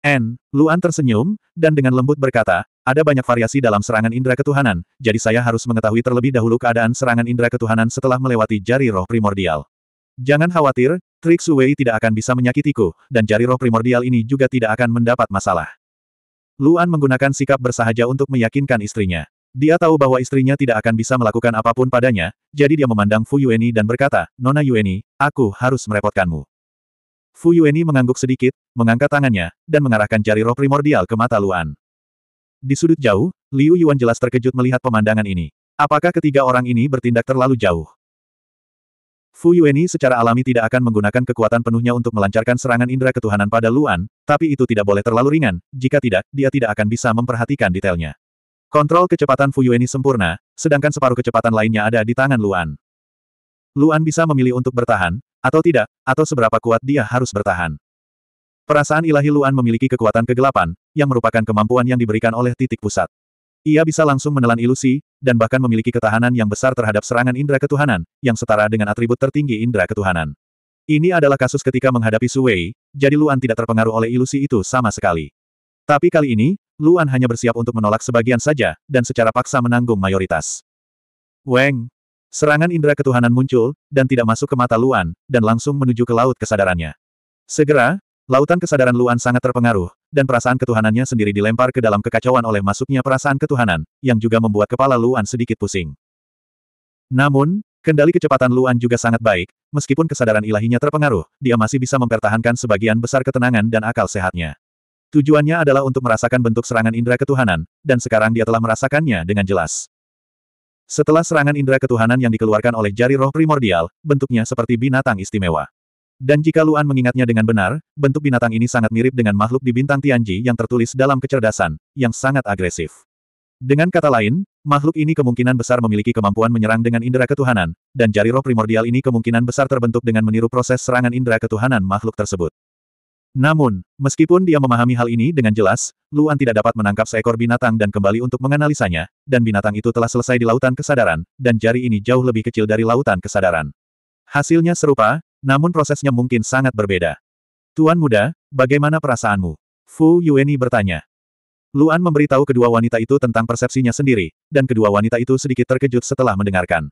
[SPEAKER 1] N. Luan tersenyum, dan dengan lembut berkata, ada banyak variasi dalam serangan indera ketuhanan, jadi saya harus mengetahui terlebih dahulu keadaan serangan indera ketuhanan setelah melewati jari roh primordial. Jangan khawatir, trik Suwei tidak akan bisa menyakitiku, dan jari roh primordial ini juga tidak akan mendapat masalah. Luan menggunakan sikap bersahaja untuk meyakinkan istrinya. Dia tahu bahwa istrinya tidak akan bisa melakukan apapun padanya, jadi dia memandang Fu Yueni dan berkata, Nona Yueni, aku harus merepotkanmu. Fu Yueni mengangguk sedikit, mengangkat tangannya, dan mengarahkan jari roh primordial ke mata Luan. Di sudut jauh, Liu Yuan jelas terkejut melihat pemandangan ini. Apakah ketiga orang ini bertindak terlalu jauh? Fu Yueni secara alami tidak akan menggunakan kekuatan penuhnya untuk melancarkan serangan indera ketuhanan pada Luan, tapi itu tidak boleh terlalu ringan, jika tidak, dia tidak akan bisa memperhatikan detailnya. Kontrol kecepatan Fu Yueni sempurna, sedangkan separuh kecepatan lainnya ada di tangan Luan. Luan bisa memilih untuk bertahan, atau tidak, atau seberapa kuat dia harus bertahan. Perasaan ilahi Luan memiliki kekuatan kegelapan, yang merupakan kemampuan yang diberikan oleh titik pusat. Ia bisa langsung menelan ilusi, dan bahkan memiliki ketahanan yang besar terhadap serangan indera ketuhanan, yang setara dengan atribut tertinggi indera ketuhanan. Ini adalah kasus ketika menghadapi Su Wei, jadi Luan tidak terpengaruh oleh ilusi itu sama sekali. Tapi kali ini, Luan hanya bersiap untuk menolak sebagian saja, dan secara paksa menanggung mayoritas. Weng! Serangan indera ketuhanan muncul, dan tidak masuk ke mata Luan, dan langsung menuju ke laut kesadarannya. Segera, lautan kesadaran Luan sangat terpengaruh, dan perasaan ketuhanannya sendiri dilempar ke dalam kekacauan oleh masuknya perasaan ketuhanan, yang juga membuat kepala Luan sedikit pusing. Namun, kendali kecepatan Luan juga sangat baik, meskipun kesadaran ilahinya terpengaruh, dia masih bisa mempertahankan sebagian besar ketenangan dan akal sehatnya. Tujuannya adalah untuk merasakan bentuk serangan indera ketuhanan, dan sekarang dia telah merasakannya dengan jelas. Setelah serangan indera ketuhanan yang dikeluarkan oleh jari roh primordial, bentuknya seperti binatang istimewa. Dan jika Luan mengingatnya dengan benar, bentuk binatang ini sangat mirip dengan makhluk di bintang Tianji yang tertulis dalam kecerdasan, yang sangat agresif. Dengan kata lain, makhluk ini kemungkinan besar memiliki kemampuan menyerang dengan indera ketuhanan, dan jari roh primordial ini kemungkinan besar terbentuk dengan meniru proses serangan indera ketuhanan makhluk tersebut. Namun, meskipun dia memahami hal ini dengan jelas, Luan tidak dapat menangkap seekor binatang dan kembali untuk menganalisanya, dan binatang itu telah selesai di lautan kesadaran, dan jari ini jauh lebih kecil dari lautan kesadaran. Hasilnya serupa, namun prosesnya mungkin sangat berbeda. Tuan muda, bagaimana perasaanmu? Fu Yueni bertanya. Luan memberitahu kedua wanita itu tentang persepsinya sendiri, dan kedua wanita itu sedikit terkejut setelah mendengarkan.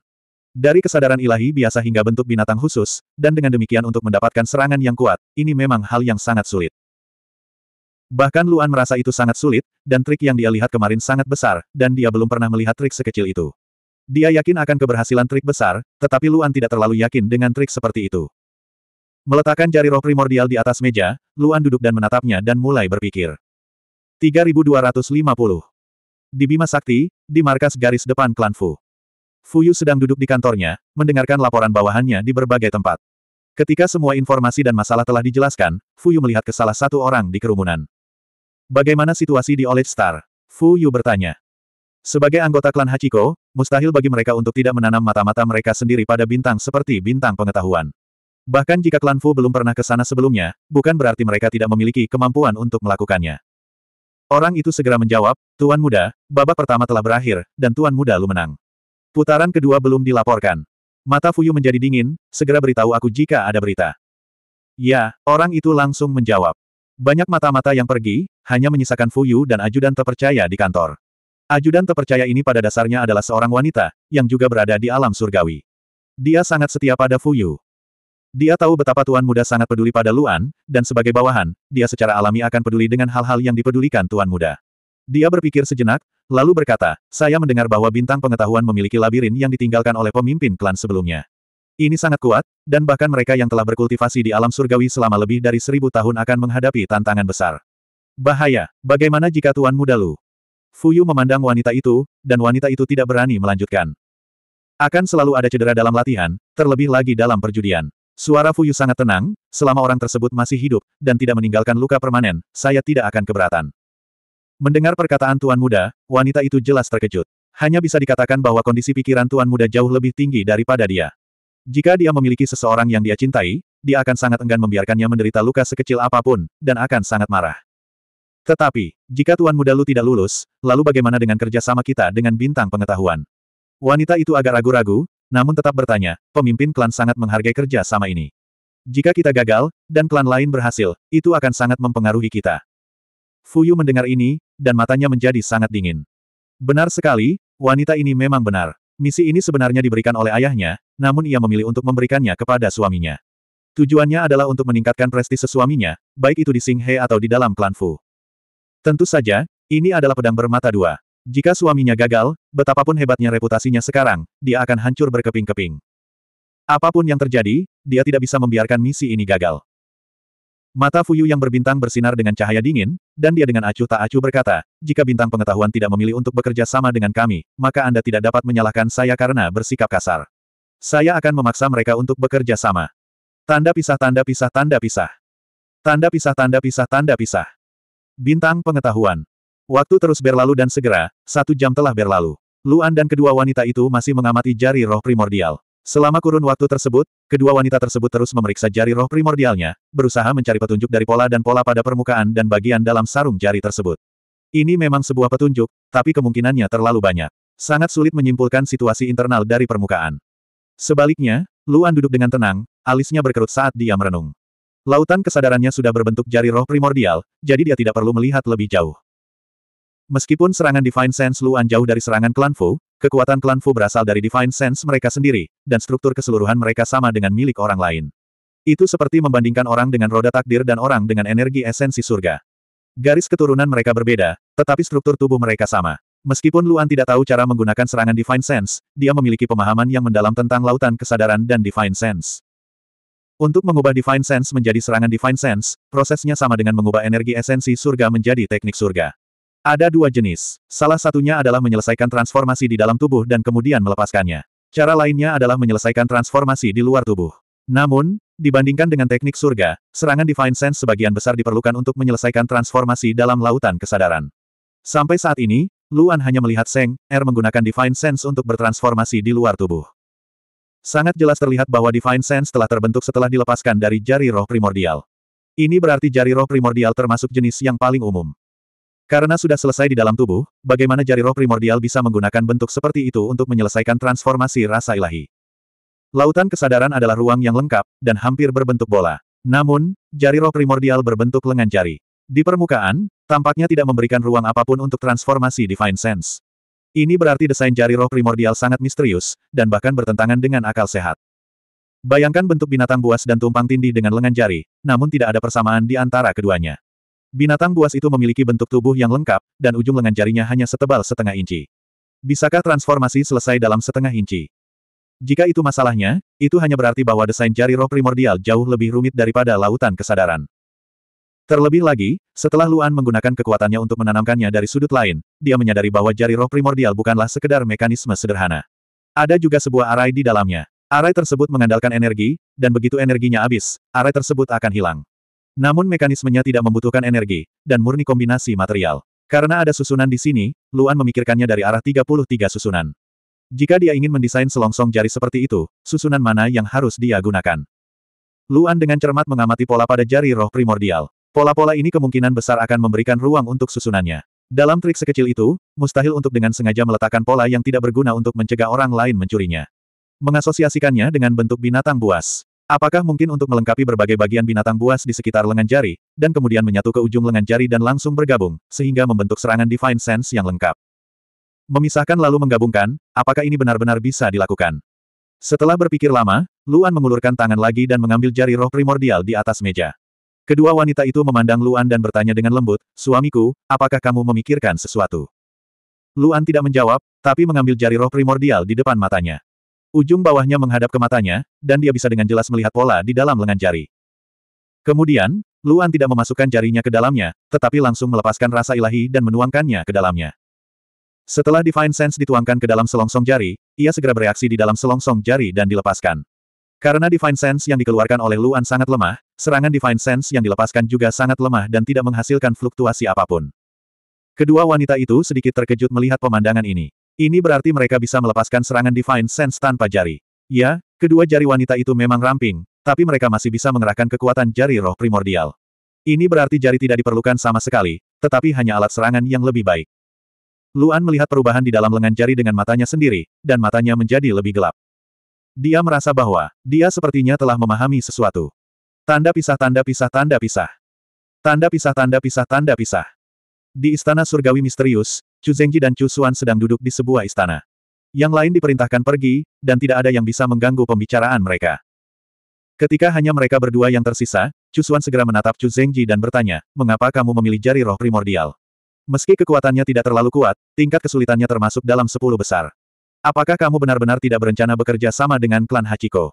[SPEAKER 1] Dari kesadaran ilahi biasa hingga bentuk binatang khusus, dan dengan demikian untuk mendapatkan serangan yang kuat, ini memang hal yang sangat sulit. Bahkan Luan merasa itu sangat sulit, dan trik yang dia lihat kemarin sangat besar, dan dia belum pernah melihat trik sekecil itu. Dia yakin akan keberhasilan trik besar, tetapi Luan tidak terlalu yakin dengan trik seperti itu. Meletakkan jari roh primordial di atas meja, Luan duduk dan menatapnya dan mulai berpikir. 3250. Di Bima Sakti, di markas garis depan klan Fu. Fu Yu sedang duduk di kantornya, mendengarkan laporan bawahannya di berbagai tempat. Ketika semua informasi dan masalah telah dijelaskan, Fu Yu melihat ke salah satu orang di kerumunan. Bagaimana situasi di Olive Star? Fu Yu bertanya. Sebagai anggota klan Hachiko, mustahil bagi mereka untuk tidak menanam mata-mata mereka sendiri pada bintang seperti bintang pengetahuan. Bahkan jika klan Fu belum pernah ke sana sebelumnya, bukan berarti mereka tidak memiliki kemampuan untuk melakukannya. Orang itu segera menjawab, Tuan Muda, babak pertama telah berakhir, dan Tuan Muda lu menang. Putaran kedua belum dilaporkan. Mata Fuyu menjadi dingin, segera beritahu aku jika ada berita. Ya, orang itu langsung menjawab. Banyak mata-mata yang pergi, hanya menyisakan Fuyu dan ajudan terpercaya di kantor. Ajudan terpercaya ini pada dasarnya adalah seorang wanita, yang juga berada di alam surgawi. Dia sangat setia pada Fuyu. Dia tahu betapa tuan muda sangat peduli pada Luan, dan sebagai bawahan, dia secara alami akan peduli dengan hal-hal yang dipedulikan tuan muda. Dia berpikir sejenak, lalu berkata, saya mendengar bahwa bintang pengetahuan memiliki labirin yang ditinggalkan oleh pemimpin klan sebelumnya. Ini sangat kuat, dan bahkan mereka yang telah berkultivasi di alam surgawi selama lebih dari seribu tahun akan menghadapi tantangan besar. Bahaya, bagaimana jika tuan muda Lu? Fuyu memandang wanita itu, dan wanita itu tidak berani melanjutkan. Akan selalu ada cedera dalam latihan, terlebih lagi dalam perjudian. Suara Fuyu sangat tenang, selama orang tersebut masih hidup, dan tidak meninggalkan luka permanen, saya tidak akan keberatan. Mendengar perkataan Tuan Muda, wanita itu jelas terkejut. Hanya bisa dikatakan bahwa kondisi pikiran Tuan Muda jauh lebih tinggi daripada dia. Jika dia memiliki seseorang yang dia cintai, dia akan sangat enggan membiarkannya menderita luka sekecil apapun, dan akan sangat marah. Tetapi, jika Tuan Muda Lu tidak lulus, lalu bagaimana dengan kerjasama kita dengan bintang pengetahuan? Wanita itu agak ragu-ragu, namun tetap bertanya, pemimpin klan sangat menghargai kerja sama ini. Jika kita gagal, dan klan lain berhasil, itu akan sangat mempengaruhi kita. Fuyu mendengar ini, dan matanya menjadi sangat dingin. Benar sekali, wanita ini memang benar. Misi ini sebenarnya diberikan oleh ayahnya, namun ia memilih untuk memberikannya kepada suaminya. Tujuannya adalah untuk meningkatkan prestise suaminya, baik itu di Singhe atau di dalam klan Fu. Tentu saja, ini adalah pedang bermata dua. Jika suaminya gagal, betapapun hebatnya reputasinya sekarang, dia akan hancur berkeping-keping. Apapun yang terjadi, dia tidak bisa membiarkan misi ini gagal. Mata Fuyu yang berbintang bersinar dengan cahaya dingin, dan dia dengan acuh tak acuh berkata, jika bintang pengetahuan tidak memilih untuk bekerja sama dengan kami, maka Anda tidak dapat menyalahkan saya karena bersikap kasar. Saya akan memaksa mereka untuk bekerja sama. Tanda pisah tanda pisah tanda pisah. Tanda pisah tanda pisah tanda pisah. Bintang pengetahuan. Waktu terus berlalu dan segera, satu jam telah berlalu. Luan dan kedua wanita itu masih mengamati jari roh primordial. Selama kurun waktu tersebut, kedua wanita tersebut terus memeriksa jari roh primordialnya, berusaha mencari petunjuk dari pola dan pola pada permukaan dan bagian dalam sarung jari tersebut. Ini memang sebuah petunjuk, tapi kemungkinannya terlalu banyak. Sangat sulit menyimpulkan situasi internal dari permukaan. Sebaliknya, Luan duduk dengan tenang, alisnya berkerut saat dia merenung. Lautan kesadarannya sudah berbentuk jari roh primordial, jadi dia tidak perlu melihat lebih jauh. Meskipun serangan Divine Sense Luan jauh dari serangan klan Fu, kekuatan klan Fu berasal dari Divine Sense mereka sendiri, dan struktur keseluruhan mereka sama dengan milik orang lain. Itu seperti membandingkan orang dengan roda takdir dan orang dengan energi esensi surga. Garis keturunan mereka berbeda, tetapi struktur tubuh mereka sama. Meskipun Luan tidak tahu cara menggunakan serangan Divine Sense, dia memiliki pemahaman yang mendalam tentang lautan kesadaran dan Divine Sense. Untuk mengubah Divine Sense menjadi serangan Divine Sense, prosesnya sama dengan mengubah energi esensi surga menjadi teknik surga. Ada dua jenis. Salah satunya adalah menyelesaikan transformasi di dalam tubuh dan kemudian melepaskannya. Cara lainnya adalah menyelesaikan transformasi di luar tubuh. Namun, dibandingkan dengan teknik surga, serangan Divine Sense sebagian besar diperlukan untuk menyelesaikan transformasi dalam lautan kesadaran. Sampai saat ini, Luan hanya melihat Seng, Er menggunakan Divine Sense untuk bertransformasi di luar tubuh. Sangat jelas terlihat bahwa Divine Sense telah terbentuk setelah dilepaskan dari jari roh primordial. Ini berarti jari roh primordial termasuk jenis yang paling umum. Karena sudah selesai di dalam tubuh, bagaimana jari roh primordial bisa menggunakan bentuk seperti itu untuk menyelesaikan transformasi rasa ilahi? Lautan kesadaran adalah ruang yang lengkap, dan hampir berbentuk bola. Namun, jari roh primordial berbentuk lengan jari. Di permukaan, tampaknya tidak memberikan ruang apapun untuk transformasi Divine Sense. Ini berarti desain jari roh primordial sangat misterius, dan bahkan bertentangan dengan akal sehat. Bayangkan bentuk binatang buas dan tumpang tindih dengan lengan jari, namun tidak ada persamaan di antara keduanya. Binatang buas itu memiliki bentuk tubuh yang lengkap, dan ujung lengan jarinya hanya setebal setengah inci. Bisakah transformasi selesai dalam setengah inci? Jika itu masalahnya, itu hanya berarti bahwa desain jari roh primordial jauh lebih rumit daripada lautan kesadaran. Terlebih lagi, setelah Luan menggunakan kekuatannya untuk menanamkannya dari sudut lain, dia menyadari bahwa jari roh primordial bukanlah sekedar mekanisme sederhana. Ada juga sebuah arai di dalamnya. Arai tersebut mengandalkan energi, dan begitu energinya habis, arai tersebut akan hilang. Namun mekanismenya tidak membutuhkan energi, dan murni kombinasi material. Karena ada susunan di sini, Luan memikirkannya dari arah 33 susunan. Jika dia ingin mendesain selongsong jari seperti itu, susunan mana yang harus dia gunakan? Luan dengan cermat mengamati pola pada jari roh primordial. Pola-pola ini kemungkinan besar akan memberikan ruang untuk susunannya. Dalam trik sekecil itu, mustahil untuk dengan sengaja meletakkan pola yang tidak berguna untuk mencegah orang lain mencurinya. Mengasosiasikannya dengan bentuk binatang buas. Apakah mungkin untuk melengkapi berbagai bagian binatang buas di sekitar lengan jari, dan kemudian menyatu ke ujung lengan jari dan langsung bergabung, sehingga membentuk serangan Divine Sense yang lengkap? Memisahkan lalu menggabungkan, apakah ini benar-benar bisa dilakukan? Setelah berpikir lama, Luan mengulurkan tangan lagi dan mengambil jari roh primordial di atas meja. Kedua wanita itu memandang Luan dan bertanya dengan lembut, Suamiku, apakah kamu memikirkan sesuatu? Luan tidak menjawab, tapi mengambil jari roh primordial di depan matanya. Ujung bawahnya menghadap ke matanya, dan dia bisa dengan jelas melihat pola di dalam lengan jari. Kemudian, Luan tidak memasukkan jarinya ke dalamnya, tetapi langsung melepaskan rasa ilahi dan menuangkannya ke dalamnya. Setelah Divine Sense dituangkan ke dalam selongsong jari, ia segera bereaksi di dalam selongsong jari dan dilepaskan. Karena Divine Sense yang dikeluarkan oleh Luan sangat lemah, serangan Divine Sense yang dilepaskan juga sangat lemah dan tidak menghasilkan fluktuasi apapun. Kedua wanita itu sedikit terkejut melihat pemandangan ini. Ini berarti mereka bisa melepaskan serangan Divine Sense tanpa jari. Ya, kedua jari wanita itu memang ramping, tapi mereka masih bisa mengerahkan kekuatan jari roh primordial. Ini berarti jari tidak diperlukan sama sekali, tetapi hanya alat serangan yang lebih baik. Luan melihat perubahan di dalam lengan jari dengan matanya sendiri, dan matanya menjadi lebih gelap. Dia merasa bahwa, dia sepertinya telah memahami sesuatu. Tanda pisah tanda pisah tanda pisah. Tanda pisah tanda pisah tanda pisah. Di istana surgawi misterius, Chu Zengji dan Chu Xuan sedang duduk di sebuah istana. Yang lain diperintahkan pergi, dan tidak ada yang bisa mengganggu pembicaraan mereka. Ketika hanya mereka berdua yang tersisa, Chu Xuan segera menatap Chu Zengji dan bertanya, mengapa kamu memilih jari roh primordial? Meski kekuatannya tidak terlalu kuat, tingkat kesulitannya termasuk dalam sepuluh besar. Apakah kamu benar-benar tidak berencana bekerja sama dengan klan Hachiko?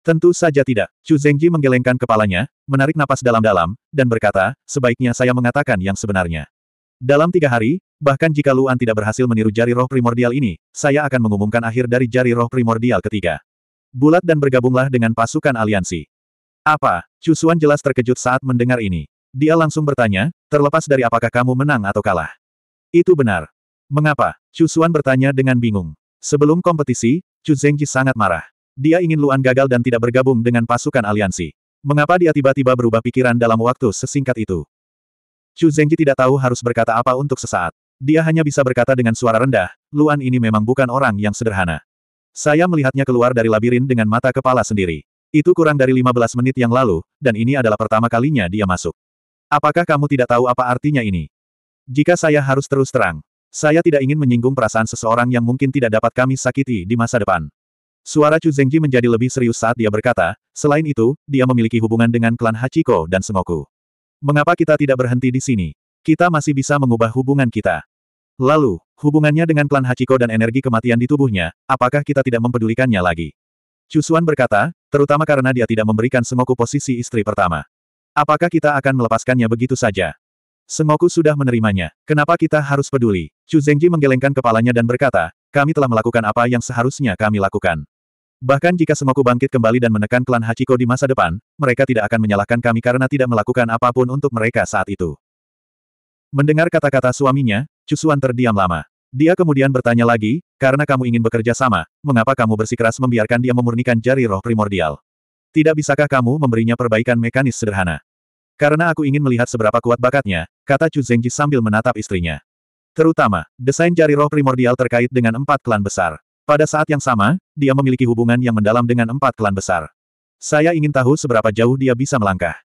[SPEAKER 1] Tentu saja tidak. Chu Zengji menggelengkan kepalanya, menarik napas dalam-dalam, dan berkata, sebaiknya saya mengatakan yang sebenarnya. Dalam tiga hari, bahkan jika Luan tidak berhasil meniru jari roh primordial ini, saya akan mengumumkan akhir dari jari roh primordial ketiga. Bulat dan bergabunglah dengan pasukan aliansi. Apa? Cusuan jelas terkejut saat mendengar ini. Dia langsung bertanya, terlepas dari apakah kamu menang atau kalah. Itu benar. Mengapa? Cusuan bertanya dengan bingung. Sebelum kompetisi, Chu Zhengji sangat marah. Dia ingin Luan gagal dan tidak bergabung dengan pasukan aliansi. Mengapa dia tiba-tiba berubah pikiran dalam waktu sesingkat itu? Chu Zengji tidak tahu harus berkata apa untuk sesaat. Dia hanya bisa berkata dengan suara rendah, Luan ini memang bukan orang yang sederhana. Saya melihatnya keluar dari labirin dengan mata kepala sendiri. Itu kurang dari 15 menit yang lalu, dan ini adalah pertama kalinya dia masuk. Apakah kamu tidak tahu apa artinya ini? Jika saya harus terus terang, saya tidak ingin menyinggung perasaan seseorang yang mungkin tidak dapat kami sakiti di masa depan. Suara Chu Zengji menjadi lebih serius saat dia berkata, selain itu, dia memiliki hubungan dengan klan Hachiko dan Sengoku. Mengapa kita tidak berhenti di sini? Kita masih bisa mengubah hubungan kita. Lalu, hubungannya dengan klan Hachiko dan energi kematian di tubuhnya, apakah kita tidak mempedulikannya lagi? Cusuan berkata, terutama karena dia tidak memberikan Sengoku posisi istri pertama. Apakah kita akan melepaskannya begitu saja? Sengoku sudah menerimanya. Kenapa kita harus peduli? Chu Zhengji menggelengkan kepalanya dan berkata, kami telah melakukan apa yang seharusnya kami lakukan. Bahkan jika Semoku bangkit kembali dan menekan klan Hachiko di masa depan, mereka tidak akan menyalahkan kami karena tidak melakukan apapun untuk mereka saat itu. Mendengar kata-kata suaminya, Cusuan terdiam lama. Dia kemudian bertanya lagi, karena kamu ingin bekerja sama, mengapa kamu bersikeras membiarkan dia memurnikan jari roh primordial? Tidak bisakah kamu memberinya perbaikan mekanis sederhana? Karena aku ingin melihat seberapa kuat bakatnya, kata Chu Zhengji sambil menatap istrinya. Terutama, desain jari roh primordial terkait dengan empat klan besar. Pada saat yang sama, dia memiliki hubungan yang mendalam dengan empat klan besar. Saya ingin tahu seberapa jauh dia bisa melangkah.